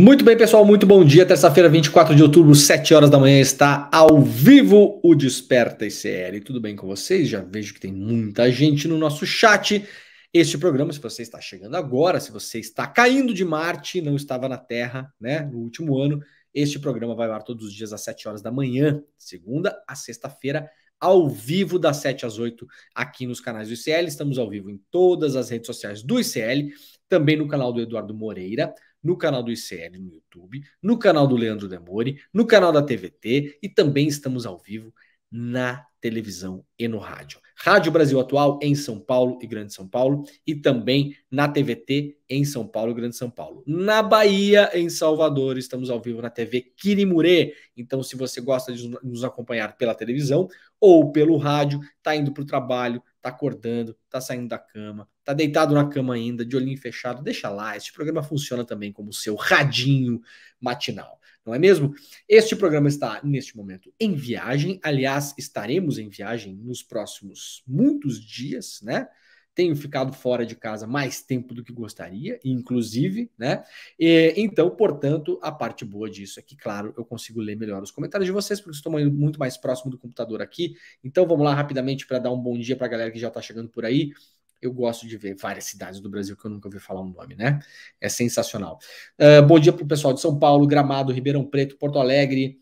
Muito bem, pessoal, muito bom dia. Terça-feira, 24 de outubro, 7 horas da manhã, está ao vivo o Desperta ICL. Tudo bem com vocês? Já vejo que tem muita gente no nosso chat. Este programa, se você está chegando agora, se você está caindo de Marte, não estava na Terra, né, no último ano, este programa vai ao todos os dias às 7 horas da manhã, segunda a sexta-feira, ao vivo das 7 às 8 aqui nos canais do ICL. Estamos ao vivo em todas as redes sociais do ICL, também no canal do Eduardo Moreira, no canal do ICL no YouTube, no canal do Leandro Demore, no canal da TVT e também estamos ao vivo na televisão e no rádio. Rádio Brasil Atual em São Paulo e Grande São Paulo e também na TVT em São Paulo e Grande São Paulo. Na Bahia, em Salvador, estamos ao vivo na TV Quirimurê. Então, se você gosta de nos acompanhar pela televisão ou pelo rádio, tá indo para o trabalho, tá acordando, tá saindo da cama, tá deitado na cama ainda, de olhinho fechado, deixa lá. Este programa funciona também como seu radinho matinal não é mesmo? Este programa está, neste momento, em viagem. Aliás, estaremos em viagem nos próximos muitos dias, né? Tenho ficado fora de casa mais tempo do que gostaria, inclusive, né? E, então, portanto, a parte boa disso é que, claro, eu consigo ler melhor os comentários de vocês, porque estou muito mais próximo do computador aqui. Então, vamos lá rapidamente para dar um bom dia para a galera que já está chegando por aí. Eu gosto de ver várias cidades do Brasil que eu nunca ouvi falar o um nome, né? É sensacional. Uh, bom dia para o pessoal de São Paulo, Gramado, Ribeirão Preto, Porto Alegre.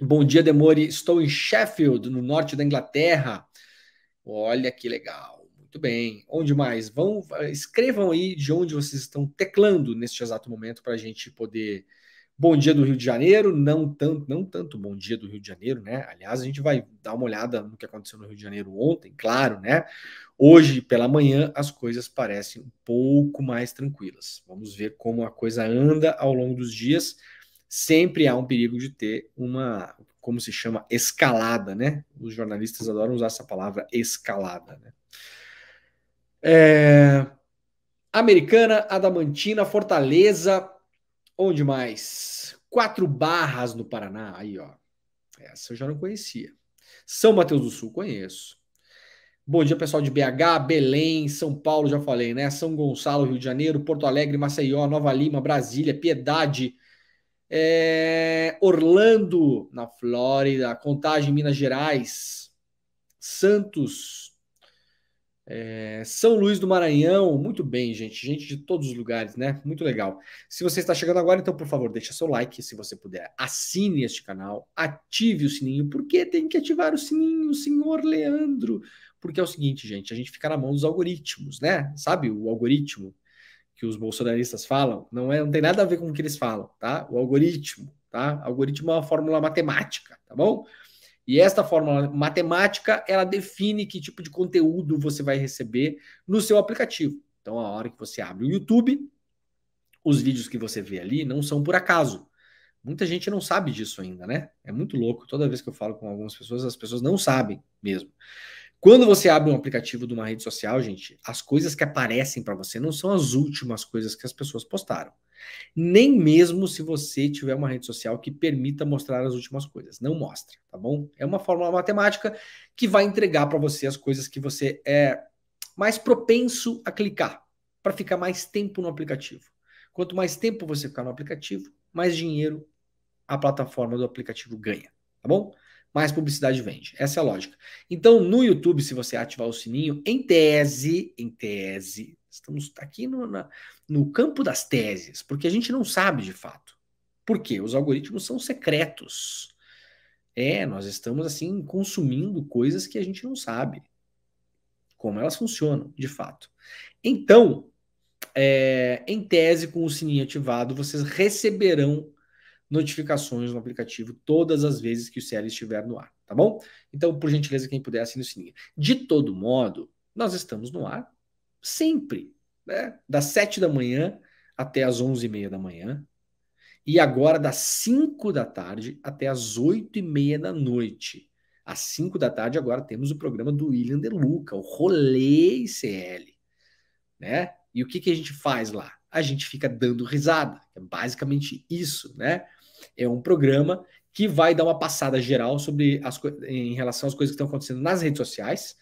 Bom dia, Demore. Estou em Sheffield, no norte da Inglaterra. Olha que legal. Muito bem. Onde mais? Vão, escrevam aí de onde vocês estão teclando neste exato momento para a gente poder Bom dia do Rio de Janeiro, não tanto, não tanto bom dia do Rio de Janeiro, né? Aliás, a gente vai dar uma olhada no que aconteceu no Rio de Janeiro ontem, claro, né? Hoje pela manhã as coisas parecem um pouco mais tranquilas. Vamos ver como a coisa anda ao longo dos dias. Sempre há um perigo de ter uma, como se chama, escalada, né? Os jornalistas adoram usar essa palavra escalada, né? É... Americana, Adamantina, Fortaleza, Onde mais? Quatro Barras no Paraná. Aí, ó. Essa eu já não conhecia. São Mateus do Sul, conheço. Bom dia, pessoal de BH, Belém, São Paulo, já falei, né? São Gonçalo, Rio de Janeiro, Porto Alegre, Maceió, Nova Lima, Brasília, Piedade, é... Orlando, na Flórida, Contagem, Minas Gerais, Santos, é, São Luís do Maranhão, muito bem, gente. Gente de todos os lugares, né? Muito legal. Se você está chegando agora, então, por favor, deixa seu like se você puder. Assine este canal, ative o sininho, porque tem que ativar o sininho, senhor Leandro. Porque é o seguinte, gente, a gente fica na mão dos algoritmos, né? Sabe o algoritmo que os bolsonaristas falam? Não, é, não tem nada a ver com o que eles falam, tá? O algoritmo, tá? Algoritmo é uma fórmula matemática, tá bom? E esta fórmula matemática, ela define que tipo de conteúdo você vai receber no seu aplicativo. Então, a hora que você abre o YouTube, os vídeos que você vê ali não são por acaso. Muita gente não sabe disso ainda, né? É muito louco. Toda vez que eu falo com algumas pessoas, as pessoas não sabem mesmo. Quando você abre um aplicativo de uma rede social, gente, as coisas que aparecem para você não são as últimas coisas que as pessoas postaram. Nem mesmo se você tiver uma rede social que permita mostrar as últimas coisas. Não mostra, tá bom? É uma fórmula matemática que vai entregar para você as coisas que você é mais propenso a clicar, para ficar mais tempo no aplicativo. Quanto mais tempo você ficar no aplicativo, mais dinheiro a plataforma do aplicativo ganha, tá bom? mais publicidade vende. Essa é a lógica. Então, no YouTube, se você ativar o sininho, em tese, em tese, Estamos aqui no, na, no campo das teses, porque a gente não sabe de fato. Por quê? Os algoritmos são secretos. É, nós estamos assim consumindo coisas que a gente não sabe como elas funcionam, de fato. Então, é, em tese, com o sininho ativado, vocês receberão notificações no aplicativo todas as vezes que o CL estiver no ar, tá bom? Então, por gentileza, quem puder, assine o sininho. De todo modo, nós estamos no ar, sempre, né? das 7 da manhã até as 11 e meia da manhã, e agora das 5 da tarde até as 8 e meia da noite. Às 5 da tarde agora temos o programa do William De Luca, o Rolê ICL, né? E o que, que a gente faz lá? A gente fica dando risada, é basicamente isso, né? É um programa que vai dar uma passada geral sobre as em relação às coisas que estão acontecendo nas redes sociais,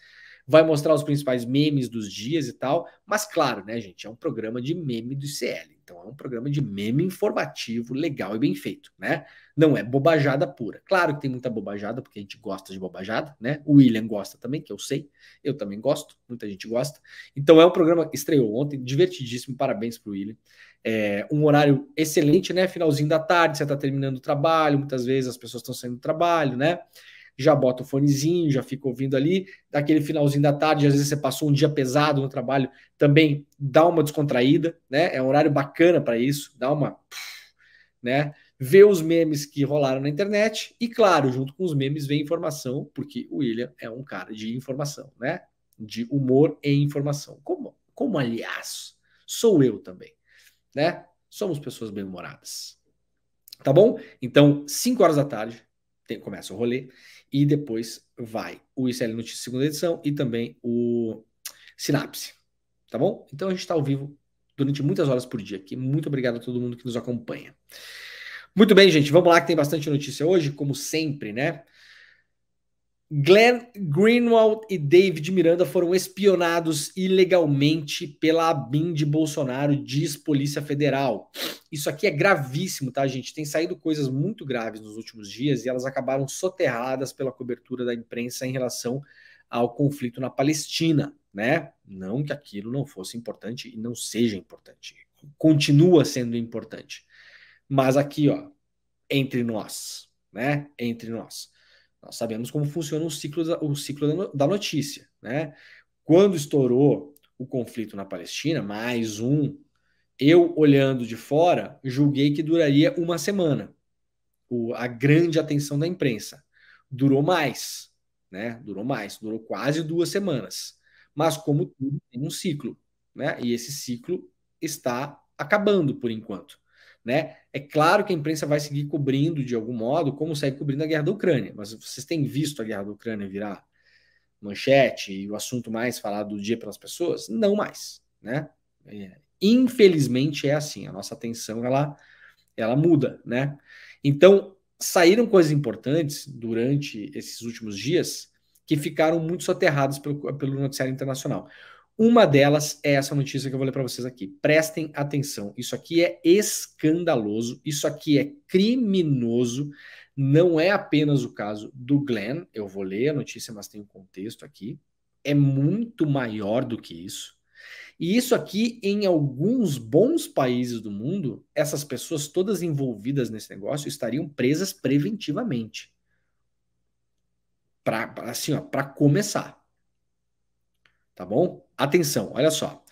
vai mostrar os principais memes dos dias e tal. Mas, claro, né, gente? É um programa de meme do ICL. Então, é um programa de meme informativo, legal e bem feito, né? Não é bobajada pura. Claro que tem muita bobajada, porque a gente gosta de bobajada, né? O William gosta também, que eu sei. Eu também gosto, muita gente gosta. Então, é um programa que estreou ontem, divertidíssimo. Parabéns pro William. É um horário excelente, né? Finalzinho da tarde, você está terminando o trabalho, muitas vezes as pessoas estão saindo do trabalho, né? já bota o fonezinho, já fica ouvindo ali, daquele finalzinho da tarde, às vezes você passou um dia pesado no trabalho, também dá uma descontraída, né? É um horário bacana para isso, dá uma, né? Vê os memes que rolaram na internet e claro, junto com os memes vem informação, porque o William é um cara de informação, né? De humor e informação. Como como aliás, sou eu também, né? Somos pessoas bem-humoradas. Tá bom? Então, 5 horas da tarde, tem, começa o rolê e depois vai o ICL Notícias segunda edição e também o Sinapse. Tá bom? Então a gente está ao vivo durante muitas horas por dia aqui. Muito obrigado a todo mundo que nos acompanha. Muito bem, gente, vamos lá que tem bastante notícia hoje, como sempre, né? Glenn Greenwald e David Miranda foram espionados ilegalmente pela ABIN de Bolsonaro, diz Polícia Federal. Isso aqui é gravíssimo, tá, gente? Tem saído coisas muito graves nos últimos dias e elas acabaram soterradas pela cobertura da imprensa em relação ao conflito na Palestina, né? Não que aquilo não fosse importante e não seja importante. Continua sendo importante. Mas aqui, ó, entre nós, né? Entre nós. Nós sabemos como funciona o ciclo da, o ciclo da notícia. Né? Quando estourou o conflito na Palestina, mais um, eu olhando de fora, julguei que duraria uma semana. O, a grande atenção da imprensa. Durou mais, né? Durou mais, durou quase duas semanas. Mas, como tudo, tem um ciclo, né? E esse ciclo está acabando por enquanto. Né? É claro que a imprensa vai seguir cobrindo de algum modo, como segue cobrindo a guerra da Ucrânia, mas vocês têm visto a guerra da Ucrânia virar manchete e o assunto mais falado do dia pelas pessoas? Não mais, né? É, infelizmente é assim, a nossa atenção ela, ela muda, né? Então, saíram coisas importantes durante esses últimos dias que ficaram muito soterradas pelo, pelo noticiário internacional. Uma delas é essa notícia que eu vou ler para vocês aqui. Prestem atenção. Isso aqui é escandaloso, isso aqui é criminoso. Não é apenas o caso do Glenn. Eu vou ler a notícia, mas tem um contexto aqui. É muito maior do que isso. E isso aqui, em alguns bons países do mundo, essas pessoas todas envolvidas nesse negócio estariam presas preventivamente. Para assim, para começar. Tá bom? atenção, olha só.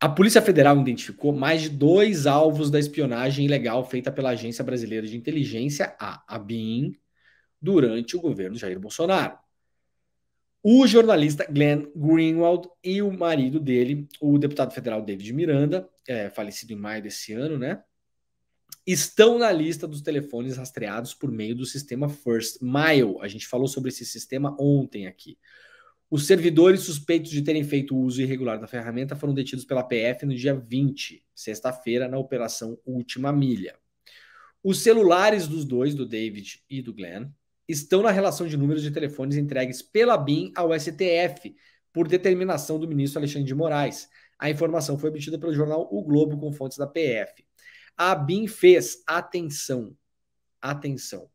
A Polícia Federal identificou mais de dois alvos da espionagem ilegal feita pela Agência Brasileira de Inteligência, a ABIN, durante o governo Jair Bolsonaro. O jornalista Glenn Greenwald e o marido dele, o deputado federal David Miranda, é, falecido em maio desse ano, né? Estão na lista dos telefones rastreados por meio do sistema First Mile. A gente falou sobre esse sistema ontem aqui. Os servidores suspeitos de terem feito uso irregular da ferramenta foram detidos pela PF no dia 20, sexta-feira, na operação Última Milha. Os celulares dos dois, do David e do Glenn, estão na relação de números de telefones entregues pela BIM ao STF, por determinação do ministro Alexandre de Moraes. A informação foi obtida pelo jornal O Globo com fontes da PF. A BIM fez, atenção, atenção,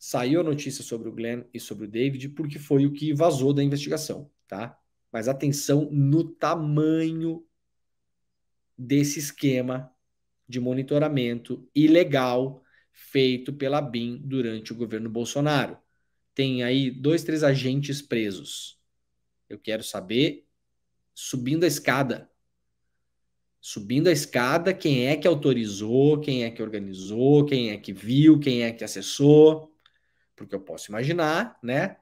saiu a notícia sobre o Glenn e sobre o David porque foi o que vazou da investigação, tá? Mas atenção no tamanho desse esquema de monitoramento ilegal feito pela BIM durante o governo Bolsonaro. Tem aí dois, três agentes presos. Eu quero saber, subindo a escada. Subindo a escada, quem é que autorizou, quem é que organizou, quem é que viu, quem é que acessou. Porque eu posso imaginar, né?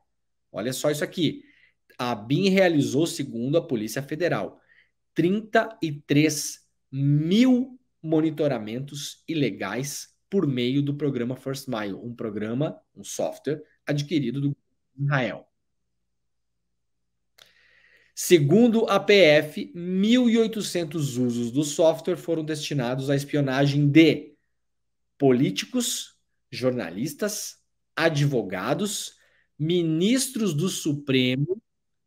Olha só isso aqui. A BIM realizou, segundo a Polícia Federal, 33 mil monitoramentos ilegais por meio do programa First Mile, um programa, um software adquirido do Israel. Segundo a PF, 1.800 usos do software foram destinados à espionagem de políticos, jornalistas, advogados, ministros do Supremo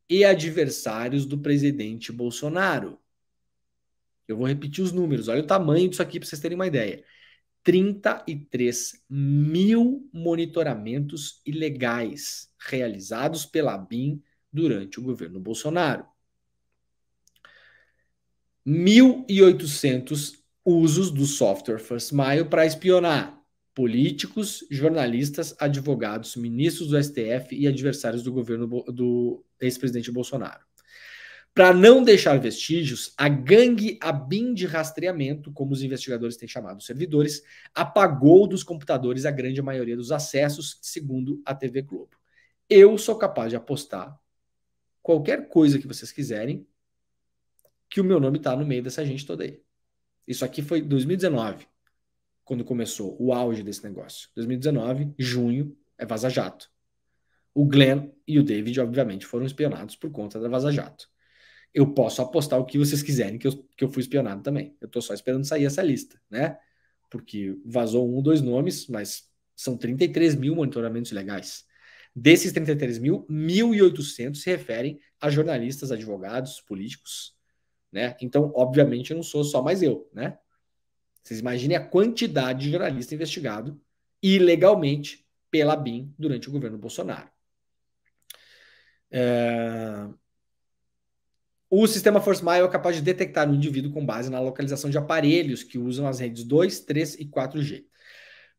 e adversários do presidente Bolsonaro. Eu vou repetir os números, olha o tamanho disso aqui para vocês terem uma ideia. 33 mil monitoramentos ilegais realizados pela BIM durante o governo Bolsonaro. 1.800 usos do software First Mile para espionar políticos, jornalistas, advogados, ministros do STF e adversários do governo do ex-presidente Bolsonaro. Para não deixar vestígios, a gangue Abin de rastreamento, como os investigadores têm chamado os servidores, apagou dos computadores a grande maioria dos acessos, segundo a TV Globo. Eu sou capaz de apostar qualquer coisa que vocês quiserem que o meu nome está no meio dessa gente toda aí. Isso aqui foi 2019 quando começou o auge desse negócio. 2019, junho, é Vaza Jato. O Glenn e o David, obviamente, foram espionados por conta da Vaza Jato. Eu posso apostar o que vocês quiserem que eu, que eu fui espionado também. Eu estou só esperando sair essa lista, né? Porque vazou um, dois nomes, mas são 33 mil monitoramentos ilegais. Desses 33 mil, 1.800 se referem a jornalistas, advogados, políticos, né? Então, obviamente, eu não sou só mais eu, né? Vocês imaginem a quantidade de jornalista investigado ilegalmente pela BIM durante o governo Bolsonaro. É... O sistema Force Mile é capaz de detectar um indivíduo com base na localização de aparelhos que usam as redes 2, 3 e 4G.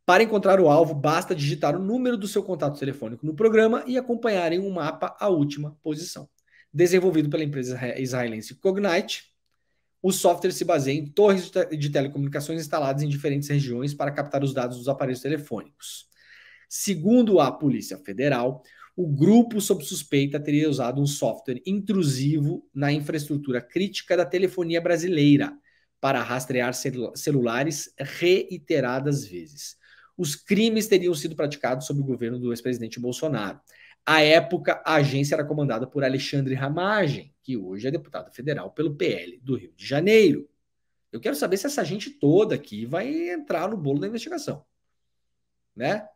Para encontrar o alvo, basta digitar o número do seu contato telefônico no programa e acompanhar em um mapa a última posição. Desenvolvido pela empresa israelense Cognite, o software se baseia em torres de, telecomunicações instaladas em diferentes regiões para captar os dados dos aparelhos telefônicos. Segundo a Polícia Federal, o grupo sob suspeita teria usado um software intrusivo na infraestrutura crítica da telefonia brasileira para rastrear celu celulares reiteradas vezes. Os crimes teriam sido praticados sob o governo do ex-presidente Bolsonaro. À época, a agência era comandada por Alexandre Ramagem, que hoje é deputado federal pelo PL do Rio de Janeiro. Eu quero saber se essa gente toda aqui vai entrar no bolo da investigação. Né?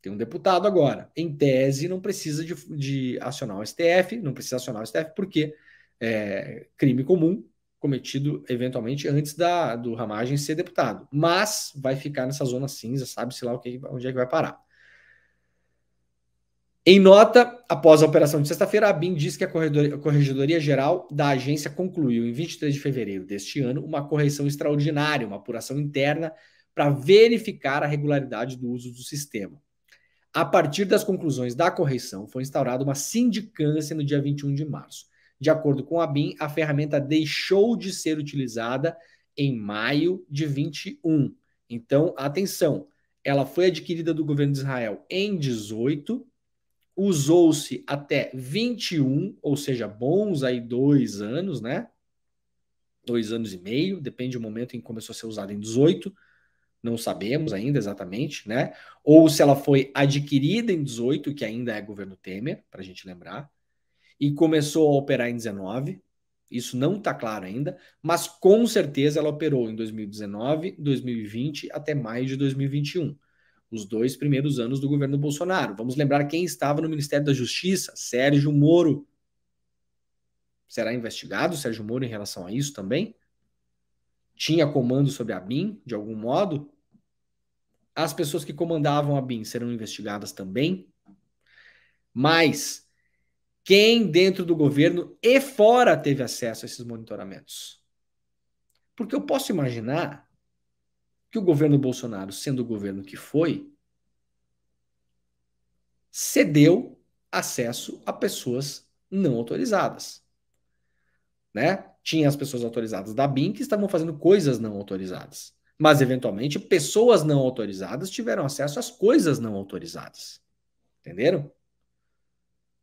Tem um deputado agora. Em tese, não precisa de, de acionar o STF, não precisa acionar o STF, porque é crime comum cometido eventualmente antes da, do Ramagem ser deputado. Mas vai ficar nessa zona cinza, sabe-se lá o que, onde é que vai parar. Em nota, após a operação de sexta-feira, a BIM diz que a Corregedoria Geral da agência concluiu em 23 de fevereiro deste ano uma correção extraordinária, uma apuração interna para verificar a regularidade do uso do sistema. A partir das conclusões da correção, foi instaurada uma sindicância no dia 21 de março. De acordo com a BIM, a ferramenta deixou de ser utilizada em maio de 21. Então, atenção, ela foi adquirida do governo de Israel em 18 usou-se até 21, ou seja, bons aí dois anos, né? Dois anos e meio, depende do momento em que começou a ser usada em 18, não sabemos ainda exatamente, né? Ou se ela foi adquirida em 18, que ainda é governo Temer, para a gente lembrar, e começou a operar em 19. Isso não está claro ainda, mas com certeza ela operou em 2019, 2020 até mais de 2021 os dois primeiros anos do governo Bolsonaro. Vamos lembrar quem estava no Ministério da Justiça: Sérgio Moro. Será investigado Sérgio Moro em relação a isso também? Tinha comando sobre a BIM, de algum modo? As pessoas que comandavam a BIM serão investigadas também? Mas quem dentro do governo e fora teve acesso a esses monitoramentos? Porque eu posso imaginar que o governo Bolsonaro, sendo o governo que foi, cedeu acesso a pessoas não autorizadas. Né? Tinha as pessoas autorizadas da BIM que estavam fazendo coisas não autorizadas. Mas, eventualmente, pessoas não autorizadas tiveram acesso às coisas não autorizadas. Entenderam?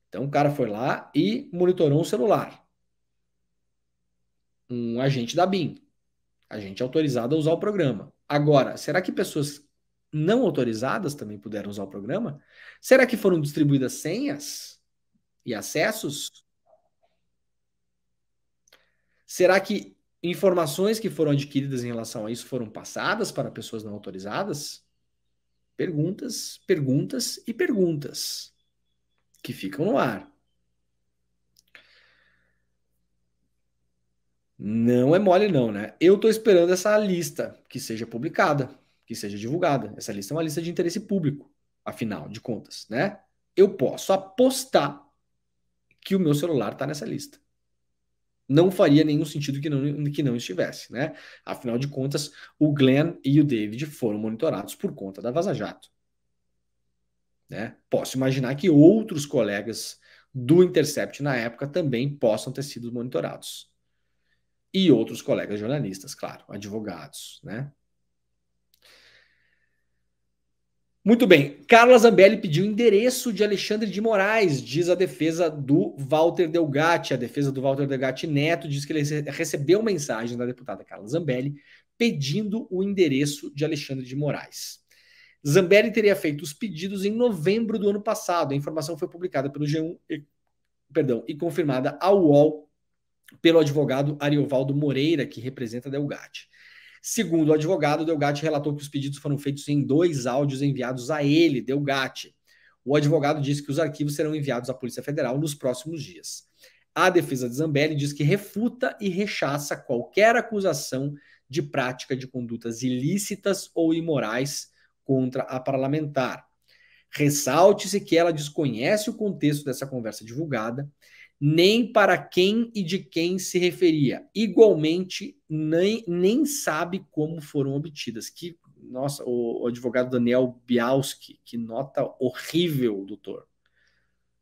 Então, o cara foi lá e monitorou um celular. Um agente da BIM. Agente autorizado a usar o programa. Agora, será que pessoas não autorizadas também puderam usar o programa? Será que foram distribuídas senhas e acessos? Será que informações que foram adquiridas em relação a isso foram passadas para pessoas não autorizadas? Perguntas, perguntas e perguntas que ficam no ar. Não é mole, não, né? Eu estou esperando essa lista que seja publicada, que seja divulgada. Essa lista é uma lista de interesse público, afinal de contas, né? Eu posso apostar que o meu celular está nessa lista. Não faria nenhum sentido que não, que não estivesse, né? Afinal de contas, o Glenn e o David foram monitorados por conta da Vaza Jato. Né? Posso imaginar que outros colegas do Intercept na época também possam ter sido monitorados e outros colegas jornalistas, claro, advogados, né? Muito bem. Carla Zambelli pediu endereço de Alexandre de Moraes, diz a defesa do Walter Delgatti. A defesa do Walter Delgatti Neto diz que ele recebeu mensagem da deputada Carla Zambelli pedindo o endereço de Alexandre de Moraes. Zambelli teria feito os pedidos em novembro do ano passado. A informação foi publicada pelo G1 e, perdão, e confirmada ao UOL pelo advogado Ariovaldo Moreira, que representa Delgatti. Segundo o advogado, Delgatti relatou que os pedidos foram feitos em dois áudios enviados a ele, Delgatti. O advogado disse que os arquivos serão enviados à Polícia Federal nos próximos dias. A defesa de Zambelli diz que refuta e rechaça qualquer acusação de prática de condutas ilícitas ou imorais contra a parlamentar. Ressalte-se que ela desconhece o contexto dessa conversa divulgada nem para quem e de quem se referia. Igualmente, nem, nem sabe como foram obtidas. Que, nossa, o, o advogado Daniel Bialski, que nota horrível, doutor.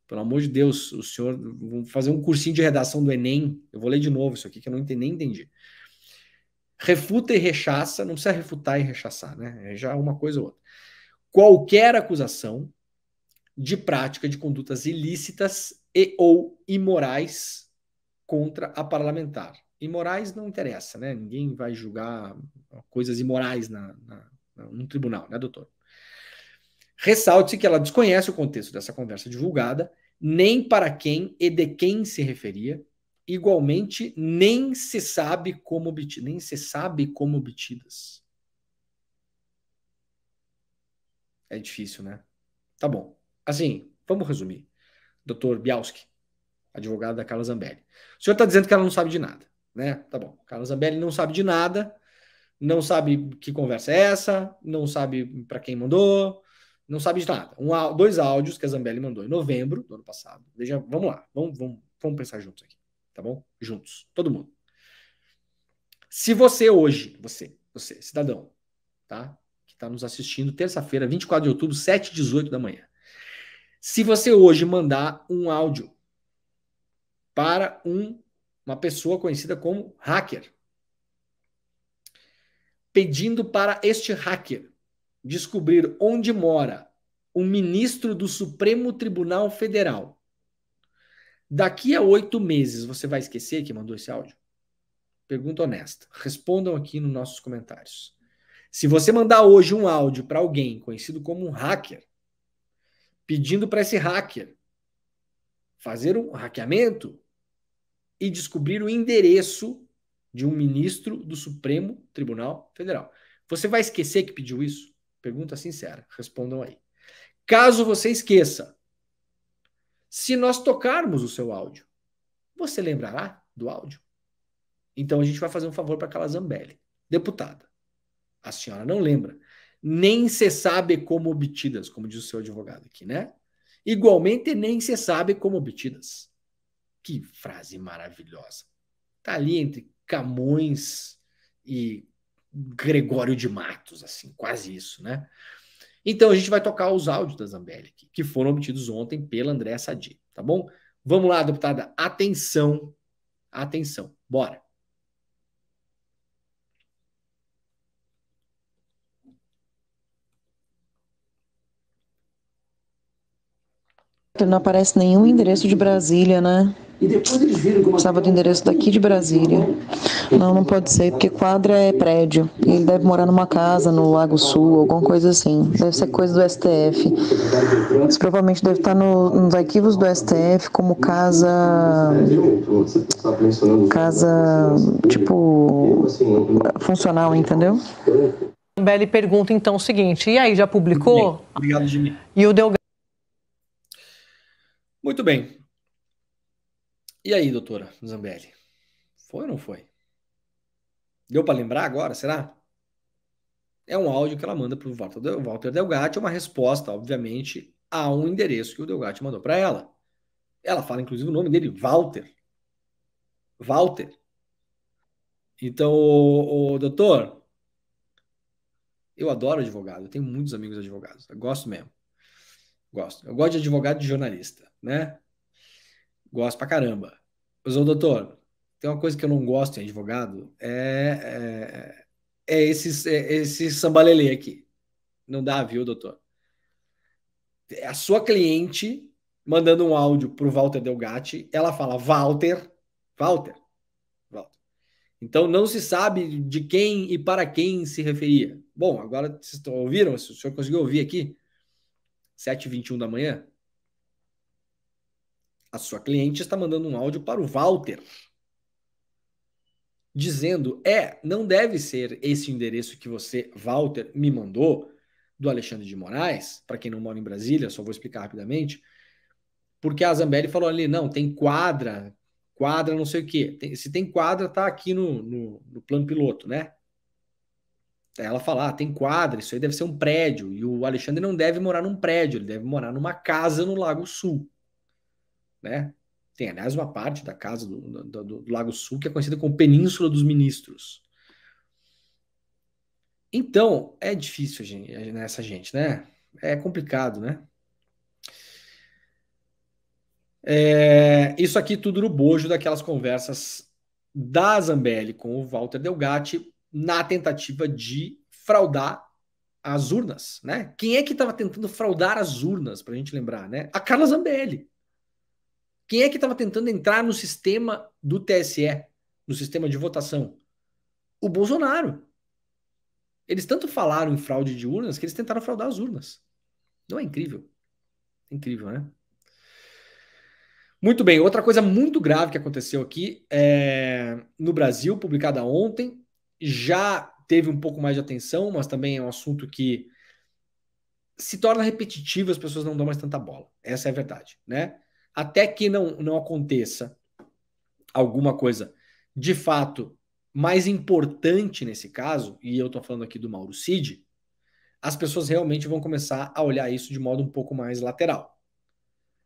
Pelo amor de Deus, o senhor. Vamos fazer um cursinho de redação do Enem. Eu vou ler de novo isso aqui que eu não entendi, nem entendi. Refuta e rechaça, não precisa refutar e rechaçar, né? É já uma coisa ou outra. Qualquer acusação de prática de condutas ilícitas e ou imorais contra a parlamentar. Imorais não interessa, né? Ninguém vai julgar coisas imorais na, na, na no tribunal, né, doutor? Ressalte que ela desconhece o contexto dessa conversa divulgada, nem para quem e de quem se referia, igualmente nem se sabe como obtidas, nem se sabe como obtidas. É difícil, né? Tá bom. Assim, vamos resumir. Doutor Bialski, advogado da Carla Zambelli. O senhor está dizendo que ela não sabe de nada, né? Tá bom. Carla Zambelli não sabe de nada, não sabe que conversa é essa, não sabe para quem mandou, não sabe de nada. Um, dois áudios que a Zambelli mandou em novembro do ano passado. Veja, vamos lá, vamos, vamos, vamos pensar juntos aqui, tá bom? Juntos, todo mundo. Se você hoje, você, você, cidadão, tá? Que está nos assistindo terça-feira, 24 de outubro, 7h18 da manhã. Se você hoje mandar um áudio para um, uma pessoa conhecida como hacker, pedindo para este hacker descobrir onde mora um ministro do Supremo Tribunal Federal, daqui a oito meses você vai esquecer que mandou esse áudio? Pergunta honesta. Respondam aqui nos nossos comentários. Se você mandar hoje um áudio para alguém conhecido como um hacker, pedindo para esse hacker fazer um hackeamento e descobrir o endereço de um ministro do Supremo Tribunal Federal. Você vai esquecer que pediu isso? Pergunta sincera, respondam aí. Caso você esqueça, se nós tocarmos o seu áudio, você lembrará do áudio? Então a gente vai fazer um favor para aquela Zambelli. Deputada, a senhora não lembra, nem se sabe como obtidas, como diz o seu advogado aqui, né? Igualmente, nem se sabe como obtidas. Que frase maravilhosa. Tá ali entre Camões e Gregório de Matos, assim, quase isso, né? Então a gente vai tocar os áudios da Zambelli aqui, que foram obtidos ontem pela Andréa Sadi, tá bom? Vamos lá, deputada, atenção, atenção, bora. Não aparece nenhum endereço de Brasília, né? Precisava do endereço daqui de Brasília. Não, não pode ser, porque quadra é prédio. E ele deve morar numa casa no Lago Sul, alguma coisa assim. Deve ser coisa do STF. Isso provavelmente deve estar no, nos arquivos do STF como casa. Casa, tipo. funcional, entendeu? Belli pergunta então o seguinte: e aí, já publicou? Obrigado, Jimmy. E o Delgado. Muito bem. E aí, doutora Zambelli? Foi ou não foi? Deu para lembrar agora, será? É um áudio que ela manda para o Walter, Walter Delgatti, é uma resposta, obviamente, a um endereço que o Delgatti mandou para ela. Ela fala, inclusive, o nome dele, Walter. Walter. Então, o, o doutor, eu adoro advogado, eu tenho muitos amigos advogados, eu gosto mesmo. Gosto. Eu gosto de advogado e de jornalista né? Gosto pra caramba. Mas, ô doutor, tem uma coisa que eu não gosto em advogado, é, é, é esse, é esse sambalelê aqui. Não dá, viu, doutor? É a sua cliente mandando um áudio pro Walter Delgatti, ela fala, Walter, Walter, Walter. Então não se sabe de quem e para quem se referia. Bom, agora vocês ouviram? Se o senhor conseguiu ouvir aqui, 7h21 da manhã, a sua cliente está mandando um áudio para o Walter dizendo: "É, não deve ser esse endereço que você, Walter, me mandou do Alexandre de Moraes, para quem não mora em Brasília, só vou explicar rapidamente, porque a Zambelli falou ali, não, tem quadra, quadra não sei o quê. Tem, se tem quadra, tá aqui no, no, no plano piloto, né? Ela fala, ah, tem quadra, isso aí deve ser um prédio, e o Alexandre não deve morar num prédio, ele deve morar numa casa no Lago Sul né? Tem, aliás, uma parte da casa do, do, do Lago Sul que é conhecida como Península dos Ministros. Então, é difícil essa gente, né? É complicado, né? É, isso aqui tudo no bojo daquelas conversas da Zambelli com o Walter Delgatti na tentativa de fraudar as urnas, né? Quem é que estava tentando fraudar as urnas, para a gente lembrar, né? A Carla Zambelli. Quem é que estava tentando entrar no sistema do TSE, no sistema de votação? O Bolsonaro. Eles tanto falaram em fraude de urnas que eles tentaram fraudar as urnas. Não é incrível? É incrível, né? Muito bem, outra coisa muito grave que aconteceu aqui é, no Brasil, publicada ontem, já teve um pouco mais de atenção, mas também é um assunto que se torna repetitivo, as pessoas não dão mais tanta bola. Essa é a verdade, né? até que não, não aconteça alguma coisa de fato mais importante nesse caso, e eu estou falando aqui do Mauro Cid, as pessoas realmente vão começar a olhar isso de modo um pouco mais lateral.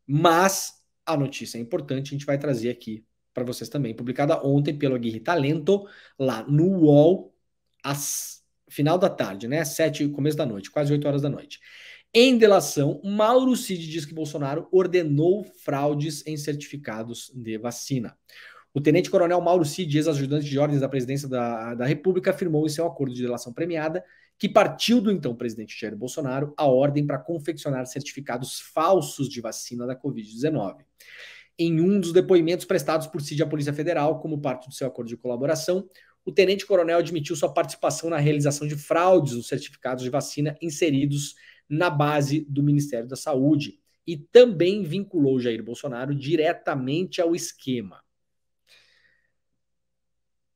Mas a notícia é importante, a gente vai trazer aqui para vocês também, publicada ontem pelo Aguirre Talento, lá no UOL, às final da tarde, né? Sete, começo da noite, quase 8 horas da noite. Em delação, Mauro Cid diz que Bolsonaro ordenou fraudes em certificados de vacina. O tenente-coronel Mauro Cid, ex-ajudante de ordens da presidência da, da República, afirmou em seu acordo de delação premiada que partiu do então presidente Jair Bolsonaro a ordem para confeccionar certificados falsos de vacina da Covid-19. Em um dos depoimentos prestados por Cid à Polícia Federal, como parte do seu acordo de colaboração, o tenente-coronel admitiu sua participação na realização de fraudes nos certificados de vacina inseridos na base do Ministério da Saúde e também vinculou Jair Bolsonaro diretamente ao esquema.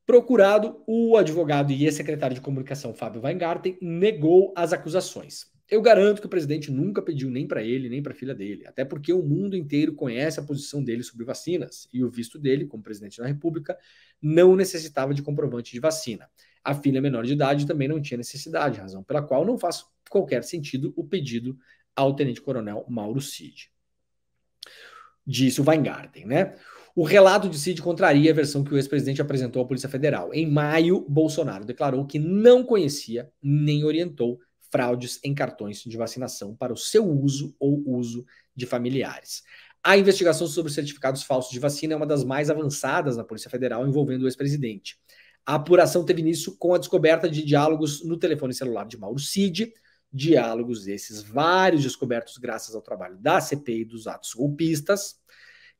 Procurado, o advogado e ex-secretário de comunicação Fábio Weingarten negou as acusações. Eu garanto que o presidente nunca pediu nem para ele, nem para a filha dele, até porque o mundo inteiro conhece a posição dele sobre vacinas e o visto dele, como presidente da República, não necessitava de comprovante de vacina. A filha menor de idade também não tinha necessidade, razão pela qual não faz qualquer sentido o pedido ao tenente-coronel Mauro Cid. Disse o Weingarten, né? O relato de Cid contraria a versão que o ex-presidente apresentou à Polícia Federal. Em maio, Bolsonaro declarou que não conhecia nem orientou fraudes em cartões de vacinação para o seu uso ou uso de familiares. A investigação sobre certificados falsos de vacina é uma das mais avançadas na Polícia Federal envolvendo o ex-presidente. A apuração teve início com a descoberta de diálogos no telefone celular de Mauro Cid, diálogos esses vários descobertos graças ao trabalho da CPI dos atos golpistas,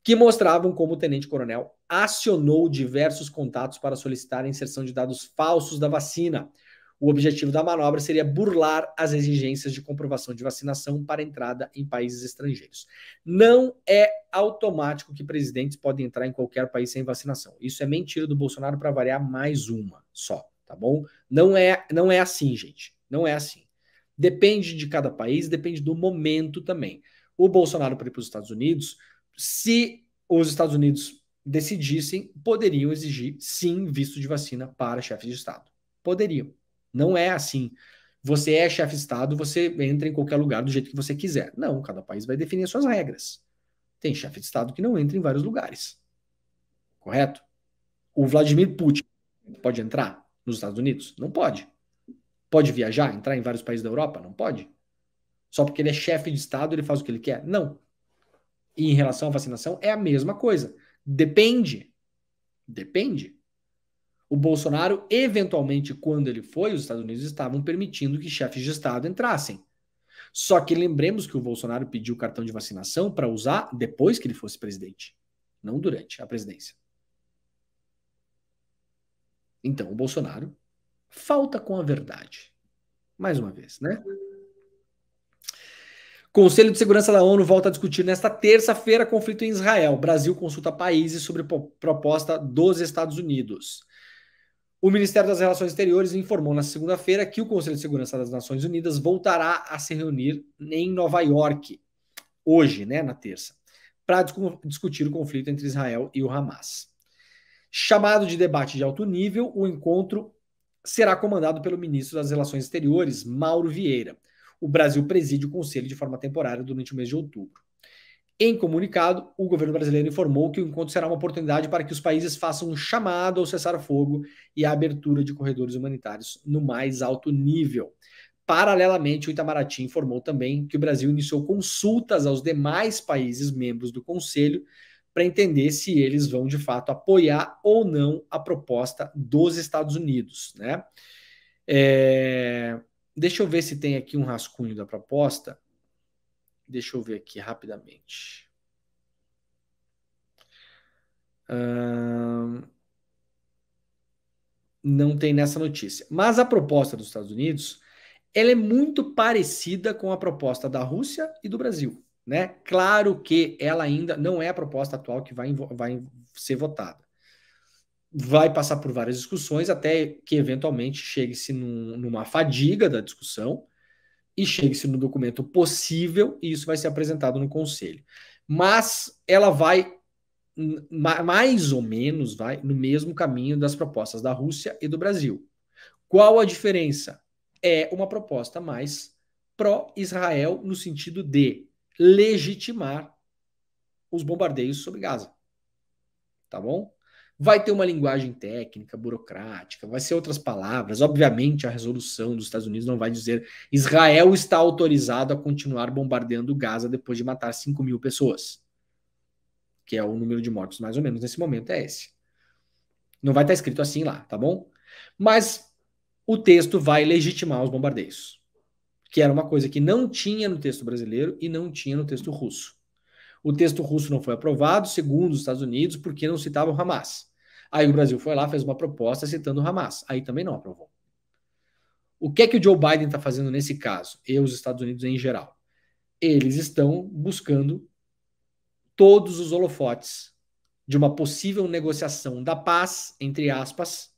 que mostravam como o tenente-coronel acionou diversos contatos para solicitar a inserção de dados falsos da vacina, o objetivo da manobra seria burlar as exigências de comprovação de vacinação para entrada em países estrangeiros. Não é automático que presidentes podem entrar em qualquer país sem vacinação. Isso é mentira do Bolsonaro para variar mais uma só, tá bom? Não é, não é assim, gente. Não é assim. Depende de cada país, depende do momento também. O Bolsonaro para ir para os Estados Unidos, se os Estados Unidos decidissem, poderiam exigir sim visto de vacina para chefes de Estado. Poderiam não é assim. Você é chefe de Estado, você entra em qualquer lugar do jeito que você quiser. Não, cada país vai definir suas regras. Tem chefe de Estado que não entra em vários lugares. Correto? O Vladimir Putin pode entrar nos Estados Unidos? Não pode. Pode viajar, entrar em vários países da Europa? Não pode. Só porque ele é chefe de Estado, ele faz o que ele quer? Não. E em relação à vacinação, é a mesma coisa. Depende. Depende. O Bolsonaro, eventualmente, quando ele foi, os Estados Unidos estavam permitindo que chefes de Estado entrassem. Só que lembremos que o Bolsonaro pediu o cartão de vacinação para usar depois que ele fosse presidente, não durante a presidência. Então, o Bolsonaro falta com a verdade. Mais uma vez, né? Conselho de Segurança da ONU volta a discutir nesta terça-feira conflito em Israel. Brasil consulta países sobre proposta dos Estados Unidos. O Ministério das Relações Exteriores informou na segunda-feira que o Conselho de Segurança das Nações Unidas voltará a se reunir em Nova York, hoje, né, na terça, para discutir o conflito entre Israel e o Hamas. Chamado de debate de alto nível, o encontro será comandado pelo ministro das Relações Exteriores, Mauro Vieira. O Brasil preside o conselho de forma temporária durante o mês de outubro. Em comunicado, o governo brasileiro informou que o encontro será uma oportunidade para que os países façam um chamado ao cessar-fogo e à abertura de corredores humanitários no mais alto nível. Paralelamente, o Itamaraty informou também que o Brasil iniciou consultas aos demais países membros do Conselho para entender se eles vão de fato apoiar ou não a proposta dos Estados Unidos, né? É... Deixa eu ver se tem aqui um rascunho da proposta. Deixa eu ver aqui rapidamente. não tem nessa notícia. Mas a proposta dos Estados Unidos ela é muito parecida com a proposta da Rússia e do Brasil. Né? Claro que ela ainda não é a proposta atual que vai, vai ser votada. Vai passar por várias discussões até que eventualmente chegue-se num, numa fadiga da discussão e chegue-se no documento possível, e isso vai ser apresentado no conselho. Mas ela vai hum, mais ou menos vai no mesmo caminho das propostas da Rússia e do Brasil. Qual a diferença? É uma proposta mais pró-Israel no sentido de legitimar os bombardeios sobre Gaza. Tá bom? Vai ter uma linguagem técnica, burocrática, vai ser outras palavras. Obviamente, a resolução dos Estados Unidos não vai dizer Israel está autorizado a continuar bombardeando Gaza depois de matar 5 mil pessoas, que é o número de mortos mais ou menos nesse momento, é esse. Não vai estar escrito assim lá, tá bom? Mas o texto vai legitimar os bombardeios, que era uma coisa que não tinha no texto brasileiro e não tinha no texto russo. O texto russo não foi aprovado, segundo os Estados Unidos, porque não o Hamas. Aí o Brasil foi lá, fez uma proposta citando Hamas. Aí também não aprovou. O que é que o Joe Biden está fazendo nesse caso? E os Estados Unidos em geral? Eles estão buscando todos os holofotes de uma possível negociação da paz, entre aspas,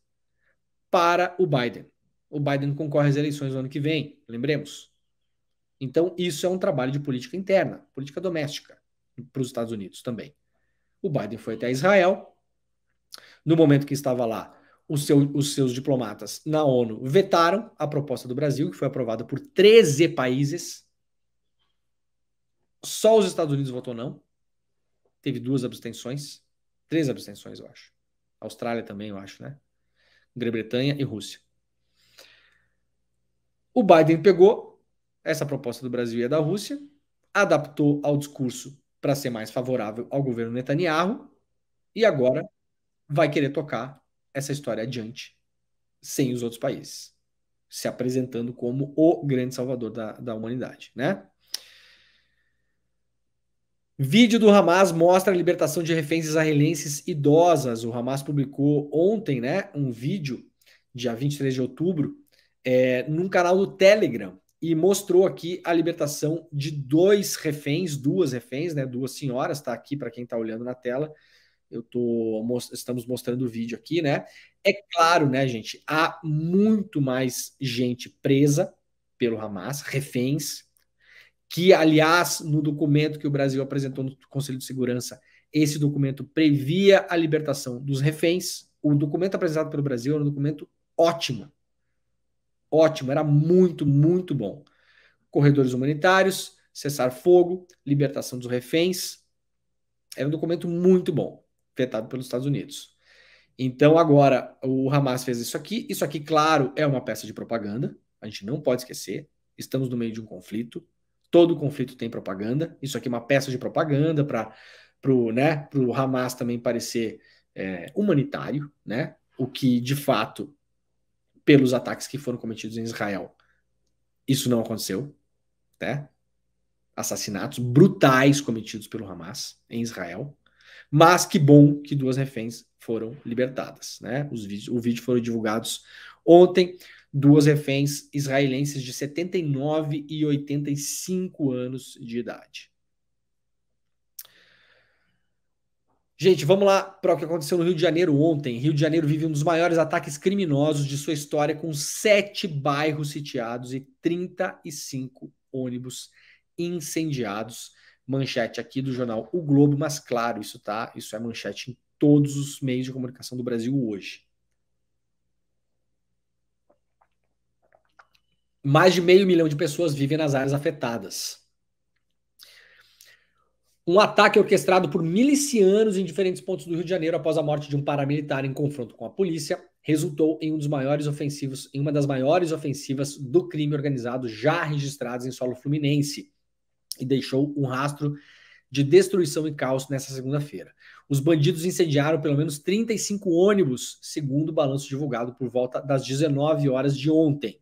para o Biden. O Biden concorre às eleições no ano que vem, lembremos. Então, isso é um trabalho de política interna, política doméstica para os Estados Unidos também. O Biden foi até Israel. No momento que estava lá, seu, os seus diplomatas na ONU vetaram a proposta do Brasil, que foi aprovada por 13 países. Só os Estados Unidos votou não. Teve duas abstenções. Três abstenções, eu acho. Austrália também, eu acho, né? Grã-Bretanha e Rússia. O Biden pegou essa proposta do Brasil e da Rússia, adaptou ao discurso para ser mais favorável ao governo Netanyahu e agora vai querer tocar essa história adiante sem os outros países, se apresentando como o grande salvador da, da humanidade, né? Vídeo do Hamas mostra a libertação de reféns israelenses idosas. O Hamas publicou ontem, né, um vídeo, dia 23 de outubro, é, num canal do Telegram, e mostrou aqui a libertação de dois reféns, duas reféns, né, duas senhoras, tá aqui para quem está olhando na tela. Eu tô estamos mostrando o vídeo aqui, né? É claro, né, gente, há muito mais gente presa pelo Hamas, reféns, que aliás, no documento que o Brasil apresentou no Conselho de Segurança, esse documento previa a libertação dos reféns. O documento apresentado pelo Brasil era é um documento ótimo, Ótimo, era muito, muito bom. Corredores humanitários, cessar fogo, libertação dos reféns. Era um documento muito bom, vetado pelos Estados Unidos. Então, agora, o Hamas fez isso aqui. Isso aqui, claro, é uma peça de propaganda. A gente não pode esquecer. Estamos no meio de um conflito. Todo conflito tem propaganda. Isso aqui é uma peça de propaganda para o né, pro Hamas também parecer é, humanitário, né? O que de fato pelos ataques que foram cometidos em Israel. Isso não aconteceu, né? Assassinatos brutais cometidos pelo Hamas em Israel. Mas que bom que duas reféns foram libertadas, né? Os vídeos, o vídeo foram divulgados ontem. Duas reféns israelenses de 79 e 85 anos de idade. Gente, vamos lá para o que aconteceu no Rio de Janeiro ontem. Rio de Janeiro vive um dos maiores ataques criminosos de sua história, com sete bairros sitiados e 35 ônibus incendiados. Manchete aqui do jornal O Globo, mas claro, isso tá, isso é manchete em todos os meios de comunicação do Brasil hoje. Mais de meio milhão de pessoas vivem nas áreas afetadas um ataque orquestrado por milicianos em diferentes pontos do Rio de Janeiro após a morte de um paramilitar em confronto com a polícia resultou em um dos maiores ofensivos, em uma das maiores ofensivas do crime organizado já registradas em solo fluminense e deixou um rastro de destruição e caos nessa segunda-feira. Os bandidos incendiaram pelo menos 35 ônibus, segundo o balanço divulgado por volta das 19 horas de ontem.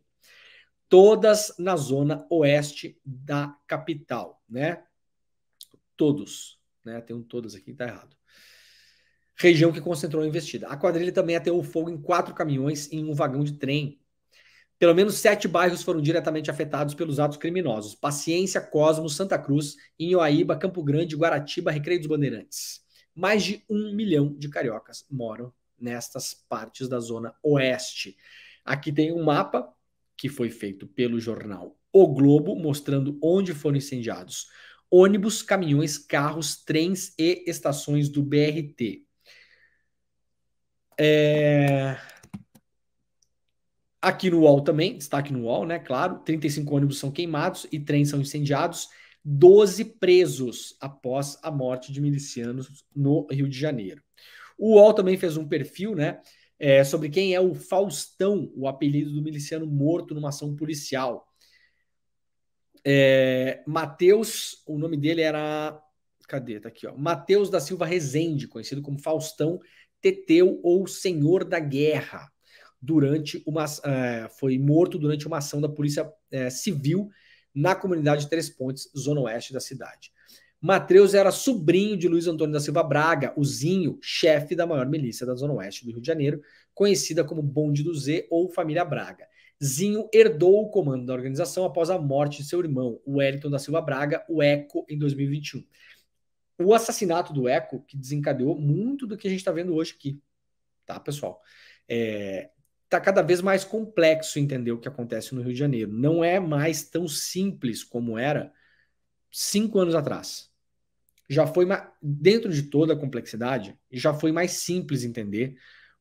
Todas na zona oeste da capital, né? todos. Né? Tem um todos aqui que está errado. Região que concentrou a investida. A quadrilha também ateou fogo em quatro caminhões e em um vagão de trem. Pelo menos sete bairros foram diretamente afetados pelos atos criminosos. Paciência, Cosmos, Santa Cruz, Inhoaíba, Campo Grande, Guaratiba, Recreio dos Bandeirantes. Mais de um milhão de cariocas moram nestas partes da zona oeste. Aqui tem um mapa que foi feito pelo jornal O Globo, mostrando onde foram incendiados ônibus, caminhões, carros, trens e estações do BRT. É... Aqui no UOL também, destaque no UOL, né? Claro, 35 ônibus são queimados e trens são incendiados, 12 presos após a morte de milicianos no Rio de Janeiro. O UOL também fez um perfil, né? É, sobre quem é o Faustão, o apelido do miliciano morto numa ação policial. É, Matheus, o nome dele era. Cadê? Tá aqui, ó. Matheus da Silva Rezende, conhecido como Faustão Teteu ou Senhor da Guerra, durante uma, é, foi morto durante uma ação da Polícia é, Civil na comunidade de Três Pontes, zona oeste da cidade. Mateus era sobrinho de Luiz Antônio da Silva Braga, o Zinho, chefe da maior milícia da Zona Oeste do Rio de Janeiro, conhecida como Bonde do Z ou Família Braga. Zinho herdou o comando da organização após a morte de seu irmão, o Wellington da Silva Braga, o Eco, em 2021. O assassinato do Eco, que desencadeou muito do que a gente está vendo hoje aqui, tá, pessoal? É, tá cada vez mais complexo entender o que acontece no Rio de Janeiro. Não é mais tão simples como era cinco anos atrás. Já foi, dentro de toda a complexidade, já foi mais simples entender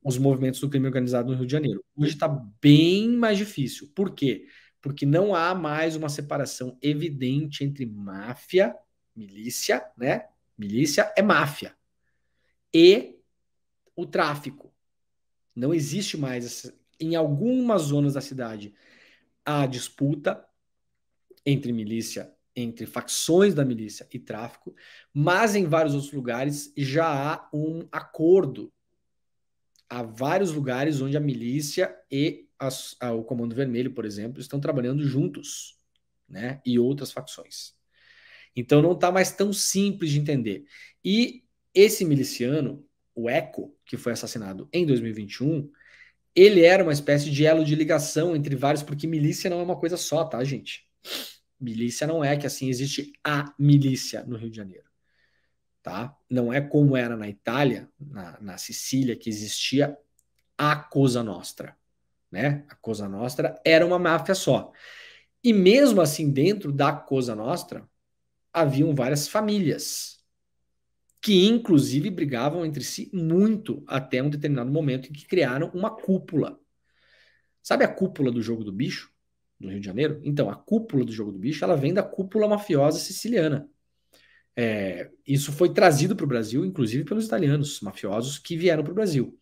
os movimentos do crime organizado no Rio de Janeiro. Hoje está bem mais difícil. Por quê? Porque não há mais uma separação evidente entre máfia, milícia, né? Milícia é máfia. E o tráfico. Não existe mais. Essa... Em algumas zonas da cidade há disputa entre milícia, entre facções da milícia e tráfico, mas em vários outros lugares já há um acordo há vários lugares onde a milícia e as, a, o Comando Vermelho, por exemplo, estão trabalhando juntos, né? E outras facções. Então não está mais tão simples de entender. E esse miliciano, o Eco, que foi assassinado em 2021, ele era uma espécie de elo de ligação entre vários, porque milícia não é uma coisa só, tá, gente? Milícia não é que assim existe a milícia no Rio de Janeiro tá? Não é como era na Itália, na, na Sicília, que existia a Cosa Nostra, né? A Cosa Nostra era uma máfia só. E mesmo assim, dentro da Cosa Nostra, haviam várias famílias que inclusive brigavam entre si muito até um determinado momento em que criaram uma cúpula. Sabe a cúpula do jogo do bicho do Rio de Janeiro? Então, a cúpula do jogo do bicho, ela vem da cúpula mafiosa siciliana. É, isso foi trazido para o Brasil, inclusive pelos italianos mafiosos que vieram para o Brasil.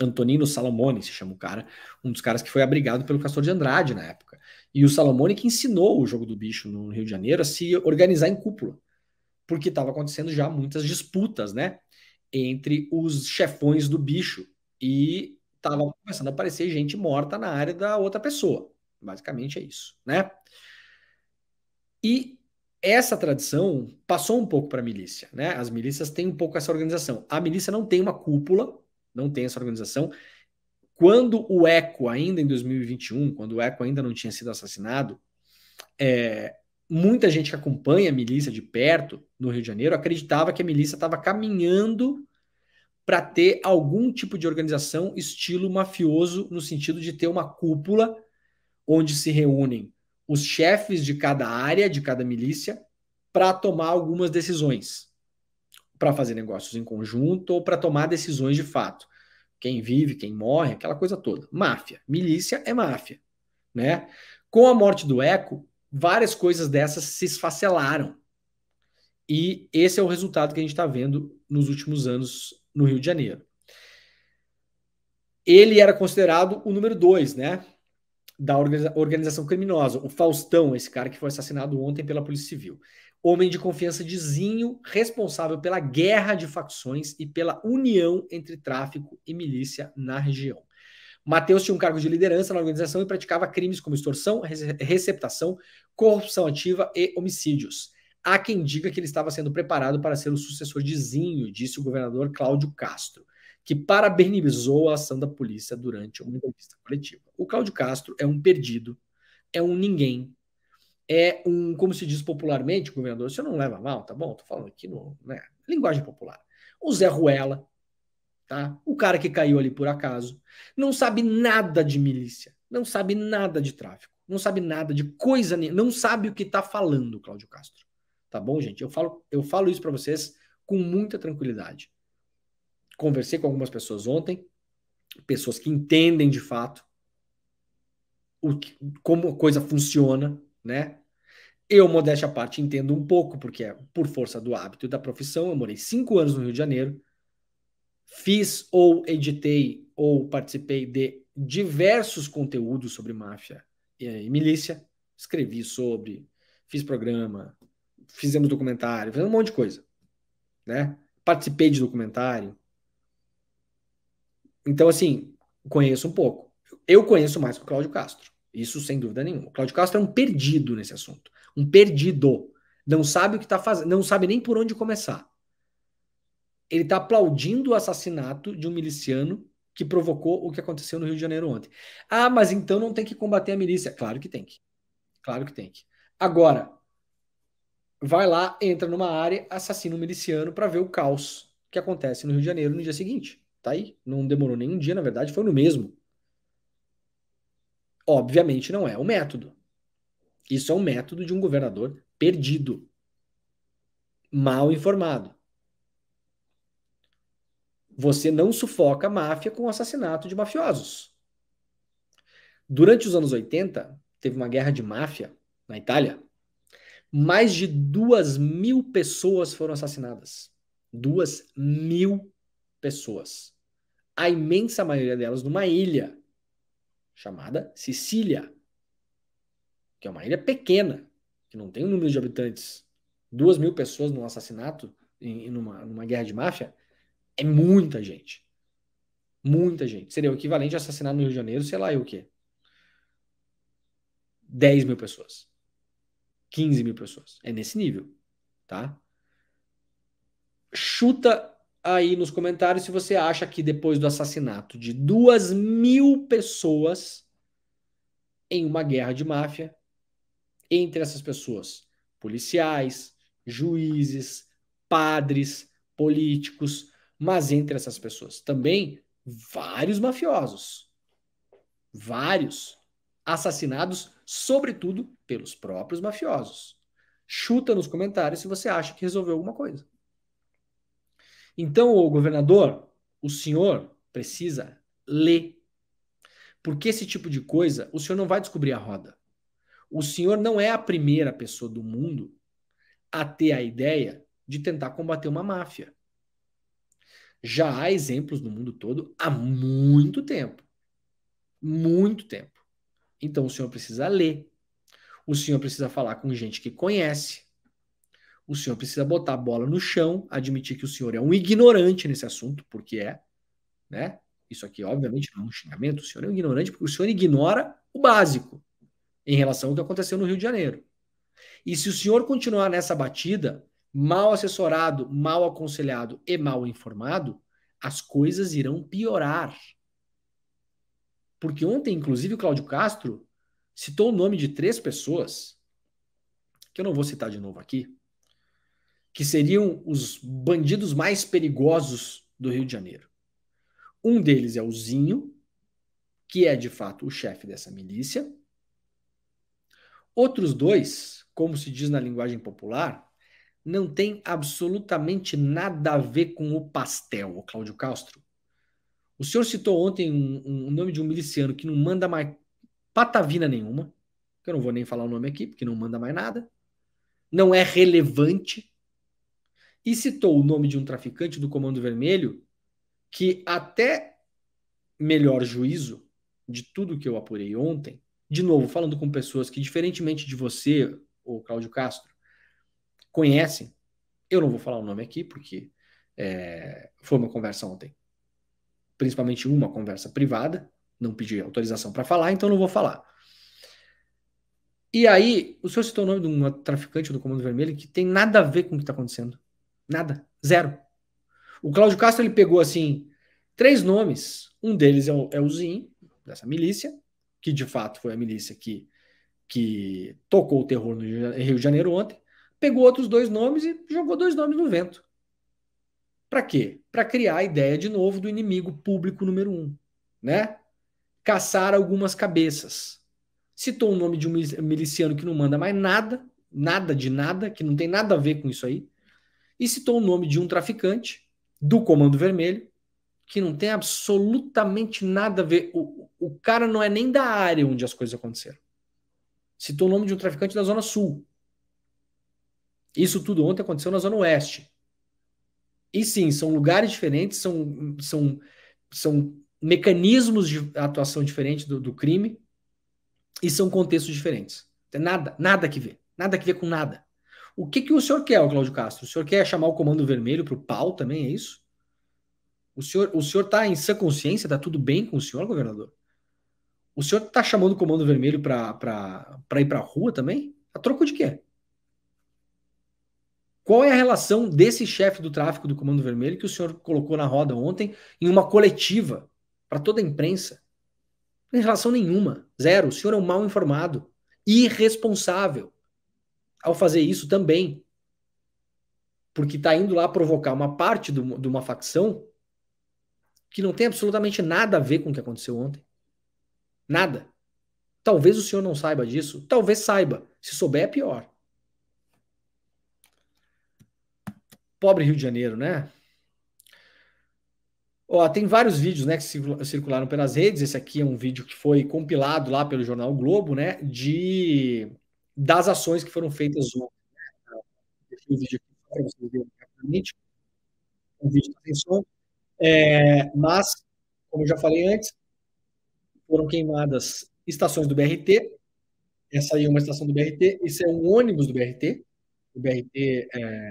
Antonino Salomone se chama o cara, um dos caras que foi abrigado pelo Castor de Andrade na época. E o Salomone que ensinou o jogo do bicho no Rio de Janeiro a se organizar em cúpula, porque estava acontecendo já muitas disputas, né, entre os chefões do bicho e estava começando a aparecer gente morta na área da outra pessoa. Basicamente é isso, né? E essa tradição passou um pouco para a milícia, né? As milícias têm um pouco essa organização. A milícia não tem uma cúpula, não tem essa organização. Quando o ECO, ainda em 2021, quando o ECO ainda não tinha sido assassinado, é, muita gente que acompanha a milícia de perto no Rio de Janeiro acreditava que a milícia estava caminhando para ter algum tipo de organização estilo mafioso, no sentido de ter uma cúpula onde se reúnem os chefes de cada área, de cada milícia, para tomar algumas decisões, para fazer negócios em conjunto ou para tomar decisões de fato. Quem vive, quem morre, aquela coisa toda. Máfia. Milícia é máfia. Né? Com a morte do Eco, várias coisas dessas se esfacelaram. E esse é o resultado que a gente está vendo nos últimos anos no Rio de Janeiro. Ele era considerado o número dois, né? da organização criminosa, o Faustão, esse cara que foi assassinado ontem pela Polícia Civil. Homem de confiança de Zinho, responsável pela guerra de facções e pela união entre tráfico e milícia na região. Matheus tinha um cargo de liderança na organização e praticava crimes como extorsão, receptação, corrupção ativa e homicídios. Há quem diga que ele estava sendo preparado para ser o sucessor de Zinho, disse o governador Cláudio Castro que parabenizou a ação da polícia durante uma entrevista coletiva. O Cláudio Castro é um perdido, é um ninguém, é um, como se diz popularmente, governador, você não leva mal, tá bom? Tô falando aqui no, né, linguagem popular. O Zé Ruela, tá? O cara que caiu ali por acaso, não sabe nada de milícia, não sabe nada de tráfico, não sabe nada de coisa, não sabe o que tá falando, Cláudio Castro. Tá bom, gente? Eu falo, eu falo isso para vocês com muita tranquilidade conversei com algumas pessoas ontem, pessoas que entendem de fato o que, como a coisa funciona, né? Eu, modéstia à parte, entendo um pouco, porque é por força do hábito e da profissão. Eu morei cinco anos no Rio de Janeiro, fiz ou editei ou participei de diversos conteúdos sobre máfia e eh, milícia. Escrevi sobre, fiz programa, fizemos documentário, fizemos um monte de coisa, né? Participei de documentário, então, assim, conheço um pouco. Eu conheço mais que o Cláudio Castro. Isso sem dúvida nenhuma. O Cláudio Castro é um perdido nesse assunto. Um perdido. Não sabe o que está fazendo, não sabe nem por onde começar. Ele está aplaudindo o assassinato de um miliciano que provocou o que aconteceu no Rio de Janeiro ontem. Ah, mas então não tem que combater a milícia. Claro que tem que. Claro que tem que. Agora, vai lá, entra numa área, assassina um miliciano para ver o caos que acontece no Rio de Janeiro no dia seguinte. Tá aí. Não demorou nem um dia, na verdade, foi no mesmo. Obviamente não é o método. Isso é um método de um governador perdido, mal informado. Você não sufoca a máfia com o assassinato de mafiosos. Durante os anos 80, teve uma guerra de máfia na Itália. Mais de duas mil pessoas foram assassinadas. Duas mil pessoas a imensa maioria delas numa ilha chamada Sicília, que é uma ilha pequena, que não tem um número de habitantes. Duas mil pessoas num assassinato, em, numa, numa guerra de máfia, é muita gente. Muita gente. Seria o equivalente a assassinar no Rio de Janeiro, sei lá, e o quê? 10 mil pessoas. 15 mil pessoas. É nesse nível, tá? Chuta aí nos comentários se você acha que depois do assassinato de duas mil pessoas em uma guerra de máfia, entre essas pessoas, policiais, juízes, padres, políticos, mas entre essas pessoas também vários mafiosos. Vários assassinados, sobretudo pelos próprios mafiosos. Chuta nos comentários se você acha que resolveu alguma coisa. Então, o governador, o senhor precisa ler. Porque esse tipo de coisa, o senhor não vai descobrir a roda. O senhor não é a primeira pessoa do mundo a ter a ideia de tentar combater uma máfia. Já há exemplos no mundo todo há muito tempo. Muito tempo. Então o senhor precisa ler. O senhor precisa falar com gente que conhece. O senhor precisa botar a bola no chão, admitir que o senhor é um ignorante nesse assunto, porque é, né? Isso aqui, obviamente, não é um xingamento. O senhor é um ignorante porque o senhor ignora o básico em relação ao que aconteceu no Rio de Janeiro. E se o senhor continuar nessa batida, mal assessorado, mal aconselhado e mal informado, as coisas irão piorar. Porque ontem, inclusive, o Cláudio Castro citou o nome de três pessoas, que eu não vou citar de novo aqui, que seriam os bandidos mais perigosos do Rio de Janeiro. Um deles é o Zinho, que é de fato o chefe dessa milícia. Outros dois, como se diz na linguagem popular, não tem absolutamente nada a ver com o pastel, o Cláudio Castro. O senhor citou ontem o um, um nome de um miliciano que não manda mais patavina nenhuma, que eu não vou nem falar o nome aqui, porque não manda mais nada. Não é relevante e citou o nome de um traficante do Comando Vermelho que, até melhor juízo de tudo que eu apurei ontem, de novo, falando com pessoas que, diferentemente de você, o Cláudio Castro, conhecem, eu não vou falar o nome aqui porque é, foi uma conversa ontem, principalmente uma conversa privada, não pedi autorização para falar, então não vou falar. E aí, o senhor citou o nome de um traficante do Comando Vermelho que tem nada a ver com o que está acontecendo. Nada. Zero. O Cláudio Castro ele pegou assim três nomes. Um deles é o, é o Zin, dessa milícia, que de fato foi a milícia que, que tocou o terror no Rio de Janeiro ontem. Pegou outros dois nomes e jogou dois nomes no vento. Para quê? Para criar a ideia de novo do inimigo público número um, né? Caçar algumas cabeças. Citou o nome de um miliciano que não manda mais nada, nada de nada, que não tem nada a ver com isso aí e citou o nome de um traficante do Comando Vermelho que não tem absolutamente nada a ver. O, o cara não é nem da área onde as coisas aconteceram. Citou o nome de um traficante da Zona Sul. Isso tudo ontem aconteceu na Zona Oeste. E sim, são lugares diferentes, são, são, são mecanismos de atuação diferentes do, do crime e são contextos diferentes. Tem nada, nada que ver. Nada que ver com nada. O que, que o senhor quer, Cláudio Castro? O senhor quer chamar o Comando Vermelho para o pau também, é isso? O senhor o senhor está em sã consciência? Está tudo bem com o senhor, governador? O senhor está chamando o Comando Vermelho para ir para a rua também? A troco de quê? Qual é a relação desse chefe do tráfico do Comando Vermelho que o senhor colocou na roda ontem em uma coletiva para toda a imprensa? Não tem relação nenhuma. Zero. O senhor é um mal informado. Irresponsável ao fazer isso também, porque está indo lá provocar uma parte do, de uma facção que não tem absolutamente nada a ver com o que aconteceu ontem. Nada. Talvez o senhor não saiba disso, talvez saiba. Se souber, é pior. Pobre Rio de Janeiro, né? Ó, tem vários vídeos né, que circularam pelas redes. Esse aqui é um vídeo que foi compilado lá pelo jornal Globo, né? De das ações que foram feitas ontem. Deixei né? o vídeo aqui para vocês verem rapidamente. O vídeo está sem som. É, mas, como eu já falei antes, foram queimadas estações do BRT. Essa aí é uma estação do BRT. Esse é um ônibus do BRT. O BRT é,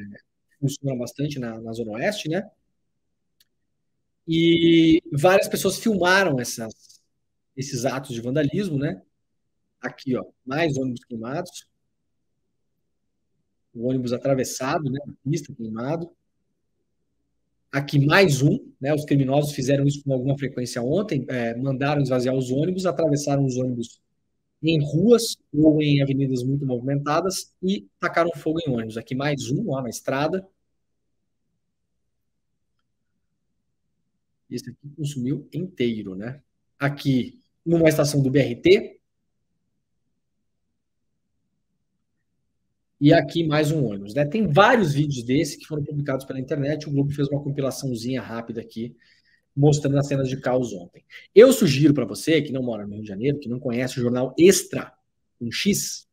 funciona bastante na, na Zona Oeste, né? E várias pessoas filmaram essas, esses atos de vandalismo, né? Aqui, ó, mais ônibus queimados. O ônibus atravessado, né, a pista queimado. Aqui mais um, né? Os criminosos fizeram isso com alguma frequência ontem, é, mandaram esvaziar os ônibus, atravessaram os ônibus em ruas ou em avenidas muito movimentadas e tacaram fogo em ônibus. Aqui mais um lá na estrada. Esse aqui consumiu inteiro, né? Aqui numa estação do BRT, e aqui mais um ônibus. Né? Tem vários vídeos desse que foram publicados pela internet. O Globo fez uma compilaçãozinha rápida aqui, mostrando as cenas de caos ontem. Eu sugiro para você que não mora no Rio de Janeiro, que não conhece o jornal Extra, um X,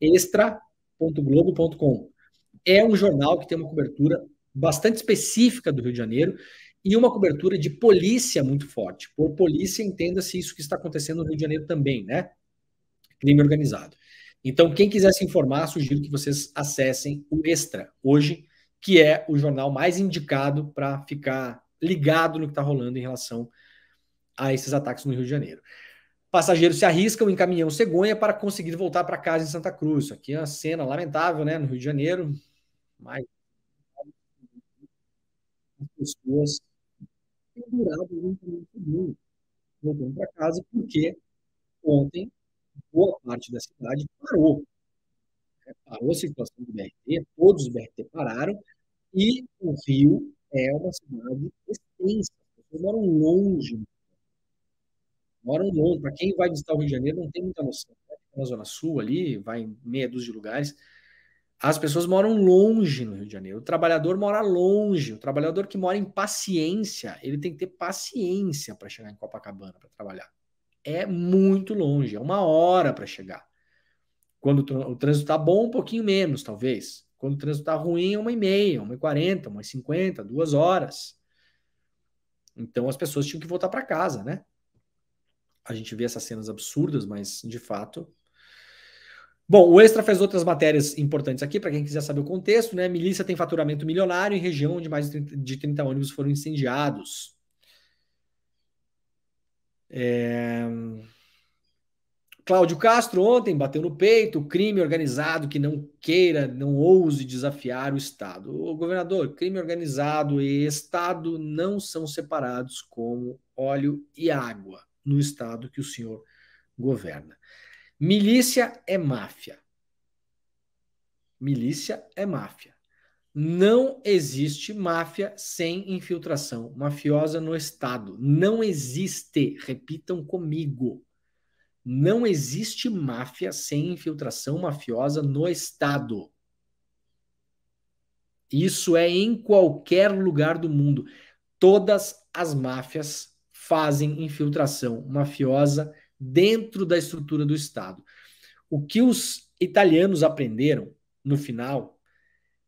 extra.globo.com. É um jornal que tem uma cobertura bastante específica do Rio de Janeiro e uma cobertura de polícia muito forte. Por polícia, entenda-se isso que está acontecendo no Rio de Janeiro também, né? Crime organizado. Então, quem quiser se informar, sugiro que vocês acessem o Extra hoje, que é o jornal mais indicado para ficar ligado no que está rolando em relação a esses ataques no Rio de Janeiro. Passageiros se arriscam em caminhão cegonha para conseguir voltar para casa em Santa Cruz. Aqui é uma cena lamentável, né? No Rio de Janeiro, As pessoas penduradas caminhão cegonha, voltando para casa, porque ontem boa parte da cidade parou. É, parou a situação do BRT, todos os BRT pararam, e o Rio é uma cidade extensa. As pessoas moram longe. Moram longe. Para quem vai visitar o Rio de Janeiro, não tem muita noção. Né? Na Zona Sul, ali, vai em meia dúzia de lugares. As pessoas moram longe no Rio de Janeiro. O trabalhador mora longe. O trabalhador que mora em paciência, ele tem que ter paciência para chegar em Copacabana para trabalhar é muito longe, é uma hora para chegar. Quando o, trânsito está bom, um pouquinho menos, talvez. Quando o trânsito está ruim, é uma e meia, uma e quarenta, uma e cinquenta, duas horas. Então as pessoas tinham que voltar para casa, né? A gente vê essas cenas absurdas, mas de fato. Bom, o Extra fez outras matérias importantes aqui, para quem quiser saber o contexto, né? Milícia tem faturamento milionário em região onde mais de 30 ônibus foram incendiados. É... Cláudio Castro ontem bateu no peito, crime organizado que não queira, não ouse desafiar o Estado. O governador, crime organizado e Estado não são separados como óleo e água no Estado que o senhor governa. Milícia é máfia. Milícia é máfia. Não existe máfia sem infiltração mafiosa no Estado. Não existe. Repitam comigo. Não existe máfia sem infiltração mafiosa no Estado. Isso é em qualquer lugar do mundo. Todas as máfias fazem infiltração mafiosa dentro da estrutura do Estado. O que os italianos aprenderam no final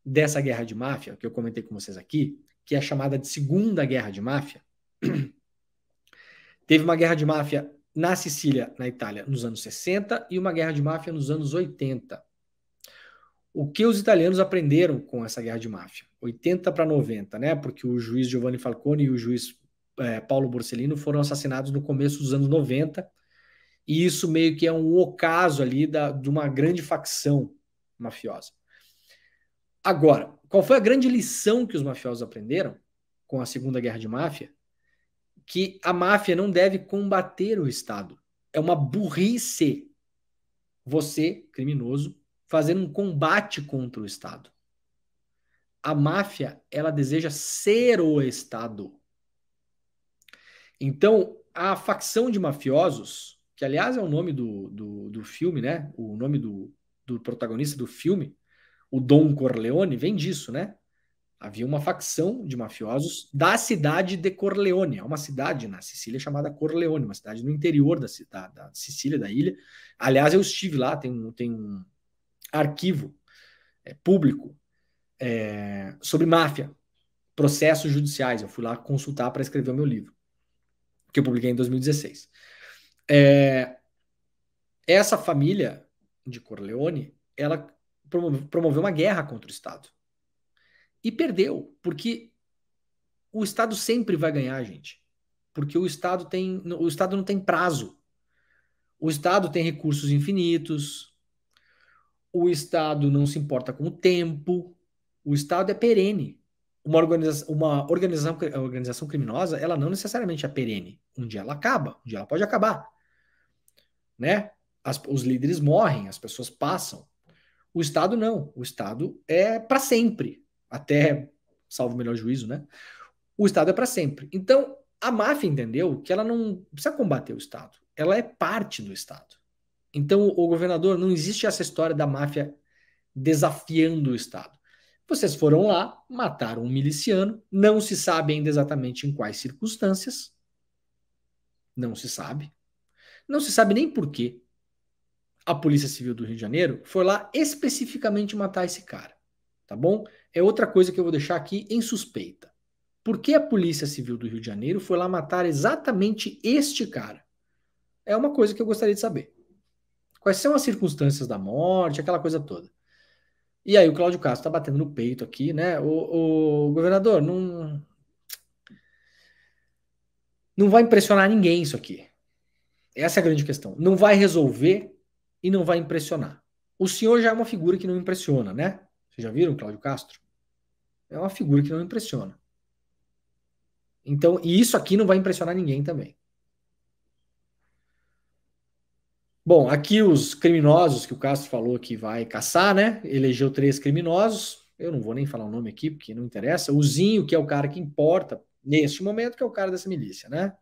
dessa guerra de máfia, que eu comentei com vocês aqui, que é chamada de Segunda Guerra de Máfia, teve uma guerra de máfia na Sicília, na Itália, nos anos 60 e uma guerra de máfia nos anos 80. O que os italianos aprenderam com essa guerra de máfia? 80 para 90, né? Porque o juiz Giovanni Falcone e o juiz é, Paulo Borsellino foram assassinados no começo dos anos 90, e isso meio que é um ocaso ali da, de uma grande facção mafiosa. Agora, qual foi a grande lição que os mafiosos aprenderam com a Segunda Guerra de Máfia? Que a máfia não deve combater o Estado. É uma burrice você, criminoso, fazer um combate contra o Estado. A máfia, ela deseja ser o Estado. Então, a facção de mafiosos, que aliás é o nome do, do, do filme, né? O nome do, do protagonista do filme, o Dom Corleone vem disso, né? Havia uma facção de mafiosos da cidade de Corleone, é uma cidade na Sicília chamada Corleone, uma cidade no interior da, da, da Sicília, da ilha. Aliás, eu estive lá, tem um, tem um arquivo é, público é, sobre máfia, processos judiciais. Eu fui lá consultar para escrever o meu livro, que eu publiquei em 2016. É, essa família de Corleone, ela promoveu uma guerra contra o Estado. E perdeu, porque o Estado sempre vai ganhar, gente. Porque o Estado tem. O Estado não tem prazo. O Estado tem recursos infinitos. O Estado não se importa com o tempo. O Estado é perene. Uma, organização uma organização, organização criminosa, ela não necessariamente é perene. Um dia ela acaba, um dia ela pode acabar. Né? As, os líderes morrem, as pessoas passam. O Estado não. O Estado é para sempre. Até, salvo o melhor juízo, né? O Estado é para sempre. Então, a máfia entendeu que ela não precisa combater o Estado. Ela é parte do Estado. Então, o governador, não existe essa história da máfia desafiando o Estado. Vocês foram lá, mataram um miliciano, não se sabe ainda exatamente em quais circunstâncias. Não se sabe. Não se sabe nem por quê a Polícia Civil do Rio de Janeiro foi lá especificamente matar esse cara, tá bom? É outra coisa que eu vou deixar aqui em suspeita. Por que a Polícia Civil do Rio de Janeiro foi lá matar exatamente este cara? É uma coisa que eu gostaria de saber. Quais são as circunstâncias da morte, aquela coisa toda. E aí o Cláudio Castro tá batendo no peito aqui, né? O, o governador, não. Não vai impressionar ninguém isso aqui. Essa é a grande questão. Não vai resolver e não vai impressionar. O senhor já é uma figura que não impressiona, né? Vocês já viram Cláudio Castro? É uma figura que não impressiona. Então, e isso aqui não vai impressionar ninguém também. Bom, aqui os criminosos que o Castro falou que vai caçar, né? Elegeu três criminosos. Eu não vou nem falar o nome aqui porque não interessa. O Zinho, que é o cara que importa neste momento, que é o cara dessa milícia, né?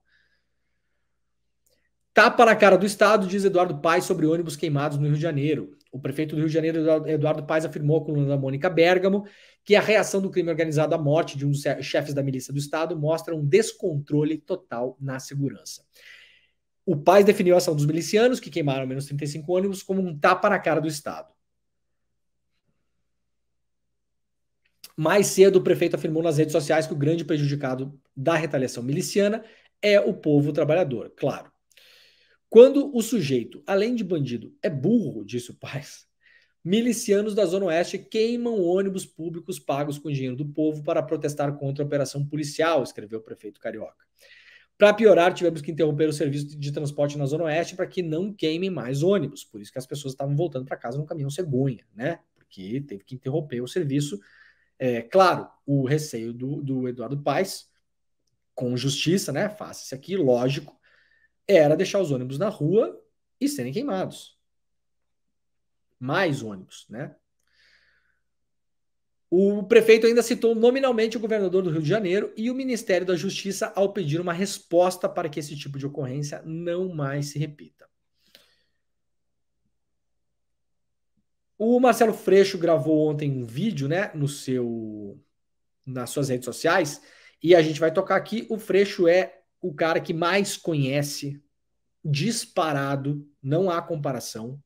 Tapa na cara do Estado, diz Eduardo Paes sobre ônibus queimados no Rio de Janeiro. O prefeito do Rio de Janeiro, Eduardo Paes, afirmou com a da Mônica Bergamo que a reação do crime organizado à morte de um dos chefes da milícia do Estado mostra um descontrole total na segurança. O Paes definiu a ação dos milicianos, que queimaram menos 35 ônibus, como um tapa na cara do Estado. Mais cedo, o prefeito afirmou nas redes sociais que o grande prejudicado da retaliação miliciana é o povo trabalhador, claro. Quando o sujeito, além de bandido, é burro, disse o Paz, milicianos da Zona Oeste queimam ônibus públicos pagos com dinheiro do povo para protestar contra a operação policial, escreveu o prefeito Carioca. Para piorar, tivemos que interromper o serviço de transporte na Zona Oeste para que não queimem mais ônibus. Por isso que as pessoas estavam voltando para casa no caminhão cegonha, né? Porque teve que interromper o serviço. É, claro, o receio do, do Eduardo Paes, com justiça, né? Faça-se aqui, lógico, era deixar os ônibus na rua e serem queimados. Mais ônibus, né? O prefeito ainda citou nominalmente o governador do Rio de Janeiro e o Ministério da Justiça ao pedir uma resposta para que esse tipo de ocorrência não mais se repita. O Marcelo Freixo gravou ontem um vídeo, né, no seu nas suas redes sociais, e a gente vai tocar aqui. O Freixo é o cara que mais conhece, disparado, não há comparação,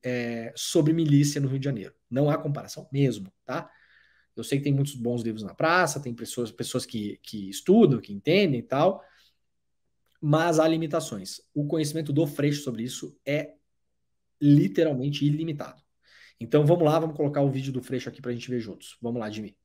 é, sobre milícia no Rio de Janeiro. Não há comparação mesmo, tá? Eu sei que tem muitos bons livros na praça, tem pessoas, pessoas que, que estudam, que entendem e tal, mas há limitações. O conhecimento do Freixo sobre isso é literalmente ilimitado. Então vamos lá, vamos colocar o vídeo do Freixo aqui para a gente ver juntos. Vamos lá, Jimmy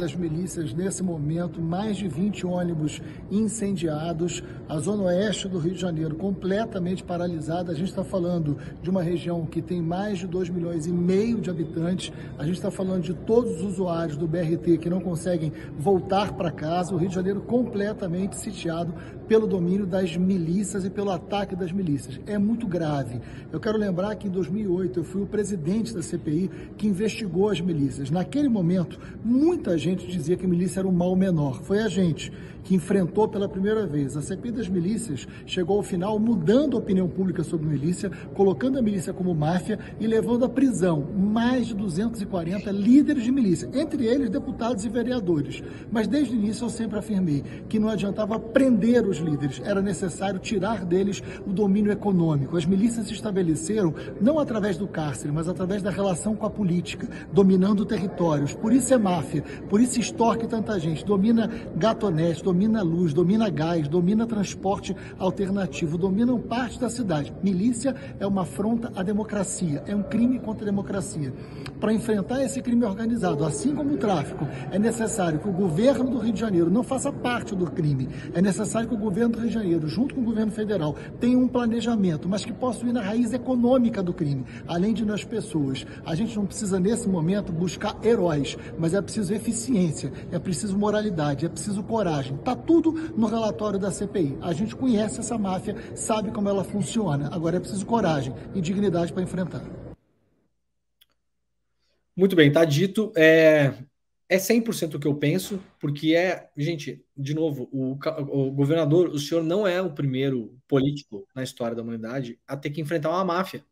das milícias nesse momento, mais de 20 ônibus incendiados, a zona oeste do Rio de Janeiro completamente paralisada. A gente está falando de uma região que tem mais de 2 milhões e meio de habitantes. A gente está falando de todos os usuários do BRT que não conseguem voltar para casa. O Rio de Janeiro completamente sitiado pelo domínio das milícias e pelo ataque das milícias. É muito grave. Eu quero lembrar que em 2008 eu fui o presidente da CPI que investigou as milícias. Naquele momento, muitas gente dizia que milícia era um mal menor. Foi a gente que enfrentou pela primeira vez a CPI das milícias, chegou ao final mudando a opinião pública sobre milícia, colocando a milícia como máfia e levando à prisão mais de 240 líderes de milícia, entre eles deputados e vereadores. Mas desde o início eu sempre afirmei que não adiantava prender os líderes, era necessário tirar deles o domínio econômico. As milícias se estabeleceram não através do cárcere, mas através da relação com a política, dominando territórios. Por isso é máfia, por isso estorque tanta gente, domina gatonete, domina luz, domina gás, domina transporte alternativo, dominam parte da cidade. Milícia é uma afronta à democracia, é um crime contra a democracia. Para enfrentar esse crime organizado, assim como o tráfico, é necessário que o governo do Rio de Janeiro não faça parte do crime. É necessário que o governo do Rio de Janeiro, junto com o governo federal, tenha um planejamento, mas que possa ir na raiz econômica do crime, além de nas pessoas. A gente não precisa, nesse momento, buscar heróis, mas é preciso eficiência, é preciso moralidade, é preciso coragem. Está tudo no relatório da CPI. A gente conhece essa máfia, sabe como ela funciona. Agora é preciso coragem e dignidade para enfrentar. Muito bem, tá dito. É, é 100% o que eu penso, porque é, gente, de novo, o, o, governador, o senhor não é o primeiro político na história da humanidade a ter que enfrentar uma máfia.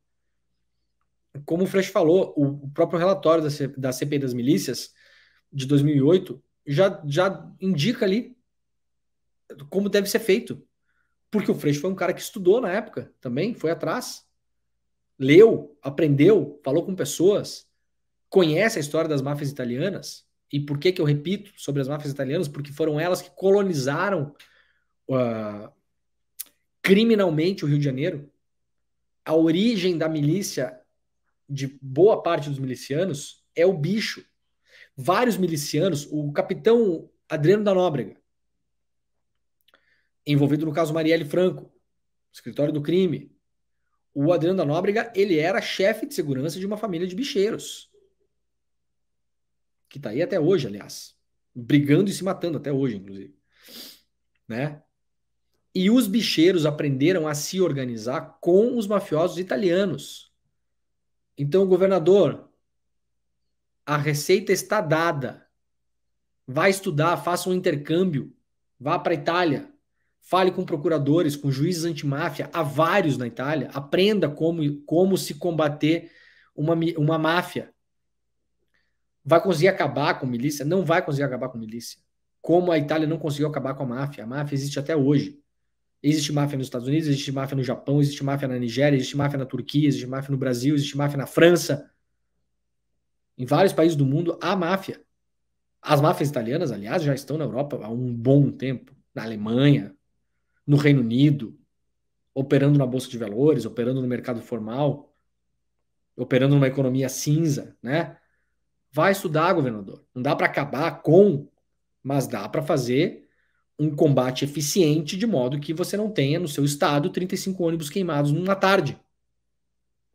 Como o Fresh falou, o, o próprio relatório da, da CPI das milícias de 2008 já, já indica ali como deve ser feito. Porque o Freixo foi um cara que estudou na época também, foi atrás. Leu, aprendeu, falou com pessoas, conhece a história das máfias italianas. E por que, que eu repito sobre as máfias italianas? Porque foram elas que colonizaram uh, criminalmente o Rio de Janeiro. A origem da milícia, de boa parte dos milicianos, é o bicho. Vários milicianos, o capitão Adriano da Nóbrega, envolvido no caso Marielle Franco, escritório do crime. O Adriano da Nóbrega, ele era chefe de segurança de uma família de bicheiros. Que está aí até hoje, aliás. Brigando e se matando até hoje, inclusive. Né? E os bicheiros aprenderam a se organizar com os mafiosos italianos. Então, governador, a receita está dada. Vá estudar, faça um intercâmbio, vá para a Itália, Fale com procuradores, com juízes antimáfia, há vários na Itália. Aprenda como, como se combater uma, uma máfia. Vai conseguir acabar com milícia? Não vai conseguir acabar com milícia. Como a Itália não conseguiu acabar com a máfia. A máfia existe até hoje. Existe máfia nos Estados Unidos, existe máfia no Japão, existe máfia na Nigéria, existe máfia na Turquia, existe máfia no Brasil, existe máfia na França. Em vários países do mundo há máfia. As máfias italianas, aliás, já estão na Europa há um bom tempo. Na Alemanha, no Reino Unido, operando na bolsa de valores, operando no mercado formal, operando numa economia cinza, né? Vai estudar, governador. Não dá para acabar com, mas dá para fazer um combate eficiente de modo que você não tenha no seu estado 35 ônibus queimados numa tarde.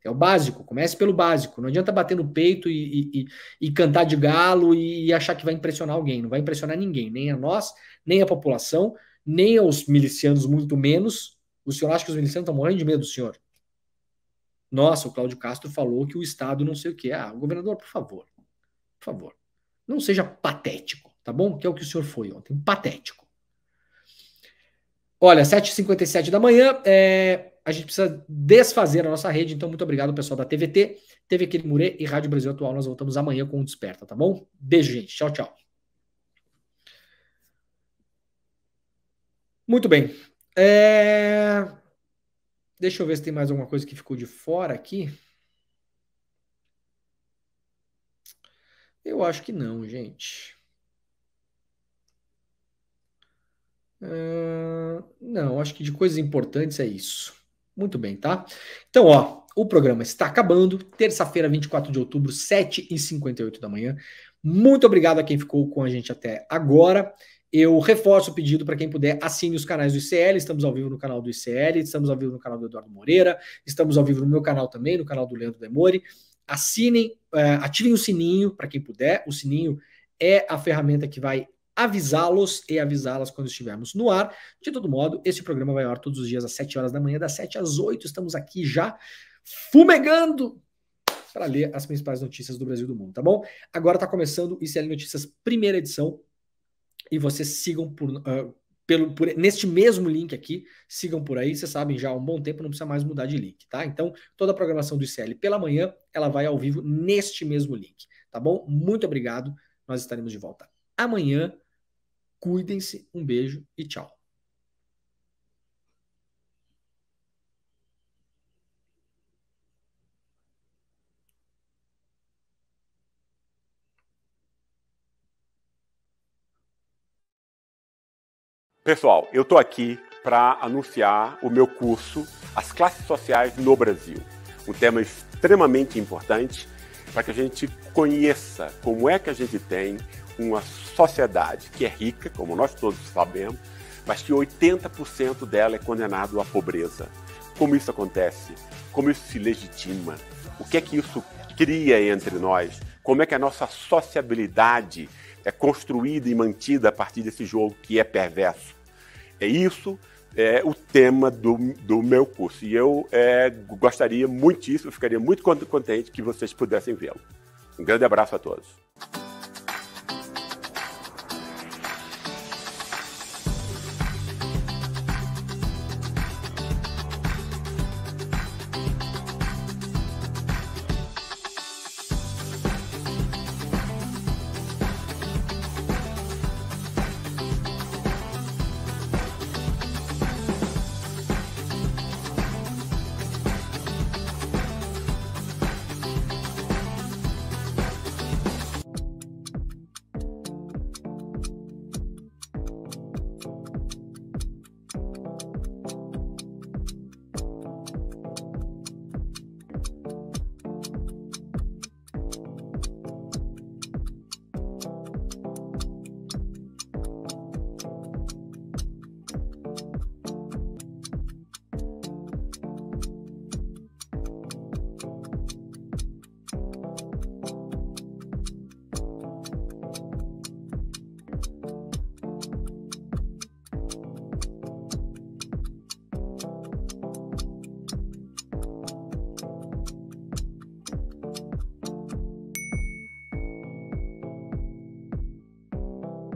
É o básico, comece pelo básico. Não adianta bater no peito e, e, e cantar de galo e achar que vai impressionar alguém. Não vai impressionar ninguém, nem a nós, nem a população, nem aos milicianos, muito menos. O senhor acha que os milicianos estão morrendo de medo do senhor? Nossa, o Cláudio Castro falou que o Estado não sei o é. Ah, governador, por favor, por favor, não seja patético, tá bom? Que é o que o senhor foi ontem, patético. Olha, 7h57 da manhã, é, a gente precisa desfazer a nossa rede, então muito obrigado pessoal da TVT, TV Murê e Rádio Brasil Atual. Nós voltamos amanhã com o Desperta, tá bom? Beijo, gente. Tchau, tchau. Muito bem. É... Deixa eu ver se tem mais alguma coisa que ficou de fora aqui. Eu acho que não, gente. É, não, acho que de coisas importantes é isso. Muito bem, tá? Então, ó, o programa está acabando. Terça-feira, 24 de outubro, 7h58 da manhã. Muito obrigado a quem ficou com a gente até agora. Eu reforço o pedido para quem puder, assine os canais do ICL. Estamos ao vivo no canal do ICL, estamos ao vivo no canal do Eduardo Moreira, estamos ao vivo no meu canal também, no canal do Leandro Demore. Assinem, é, ativem o sininho para quem puder. O sininho é a ferramenta que vai avisá-los e avisá-las quando estivermos no ar. De todo modo, esse programa vai ao ar todos os dias às 7 horas da manhã, das 7 às 8. Estamos aqui já fumegando para ler as principais notícias do Brasil e do mundo, tá bom? Agora está começando o ICL Notícias, primeira edição e vocês sigam por, uh, pelo, por, neste mesmo link aqui, sigam por aí, vocês sabem já há um bom tempo, não precisa mais mudar de link, tá? Então, toda a programação do ICL pela manhã, ela vai ao vivo neste mesmo link, tá bom? Muito obrigado, nós estaremos de volta amanhã. Cuidem-se, um beijo e tchau. Pessoal, eu estou aqui para anunciar o meu curso As Classes Sociais no Brasil. Um tema extremamente importante para que a gente conheça como é que a gente tem uma sociedade que é rica, como nós todos sabemos, mas que 80% dela é condenado à pobreza. Como isso acontece? Como isso se legitima? O que é que isso cria entre nós? Como é que a nossa sociabilidade é construída e mantida a partir desse jogo que é perverso. É isso é o tema do, do meu curso. E eu é, gostaria muitíssimo, ficaria muito contente que vocês pudessem vê-lo. Um grande abraço a todos.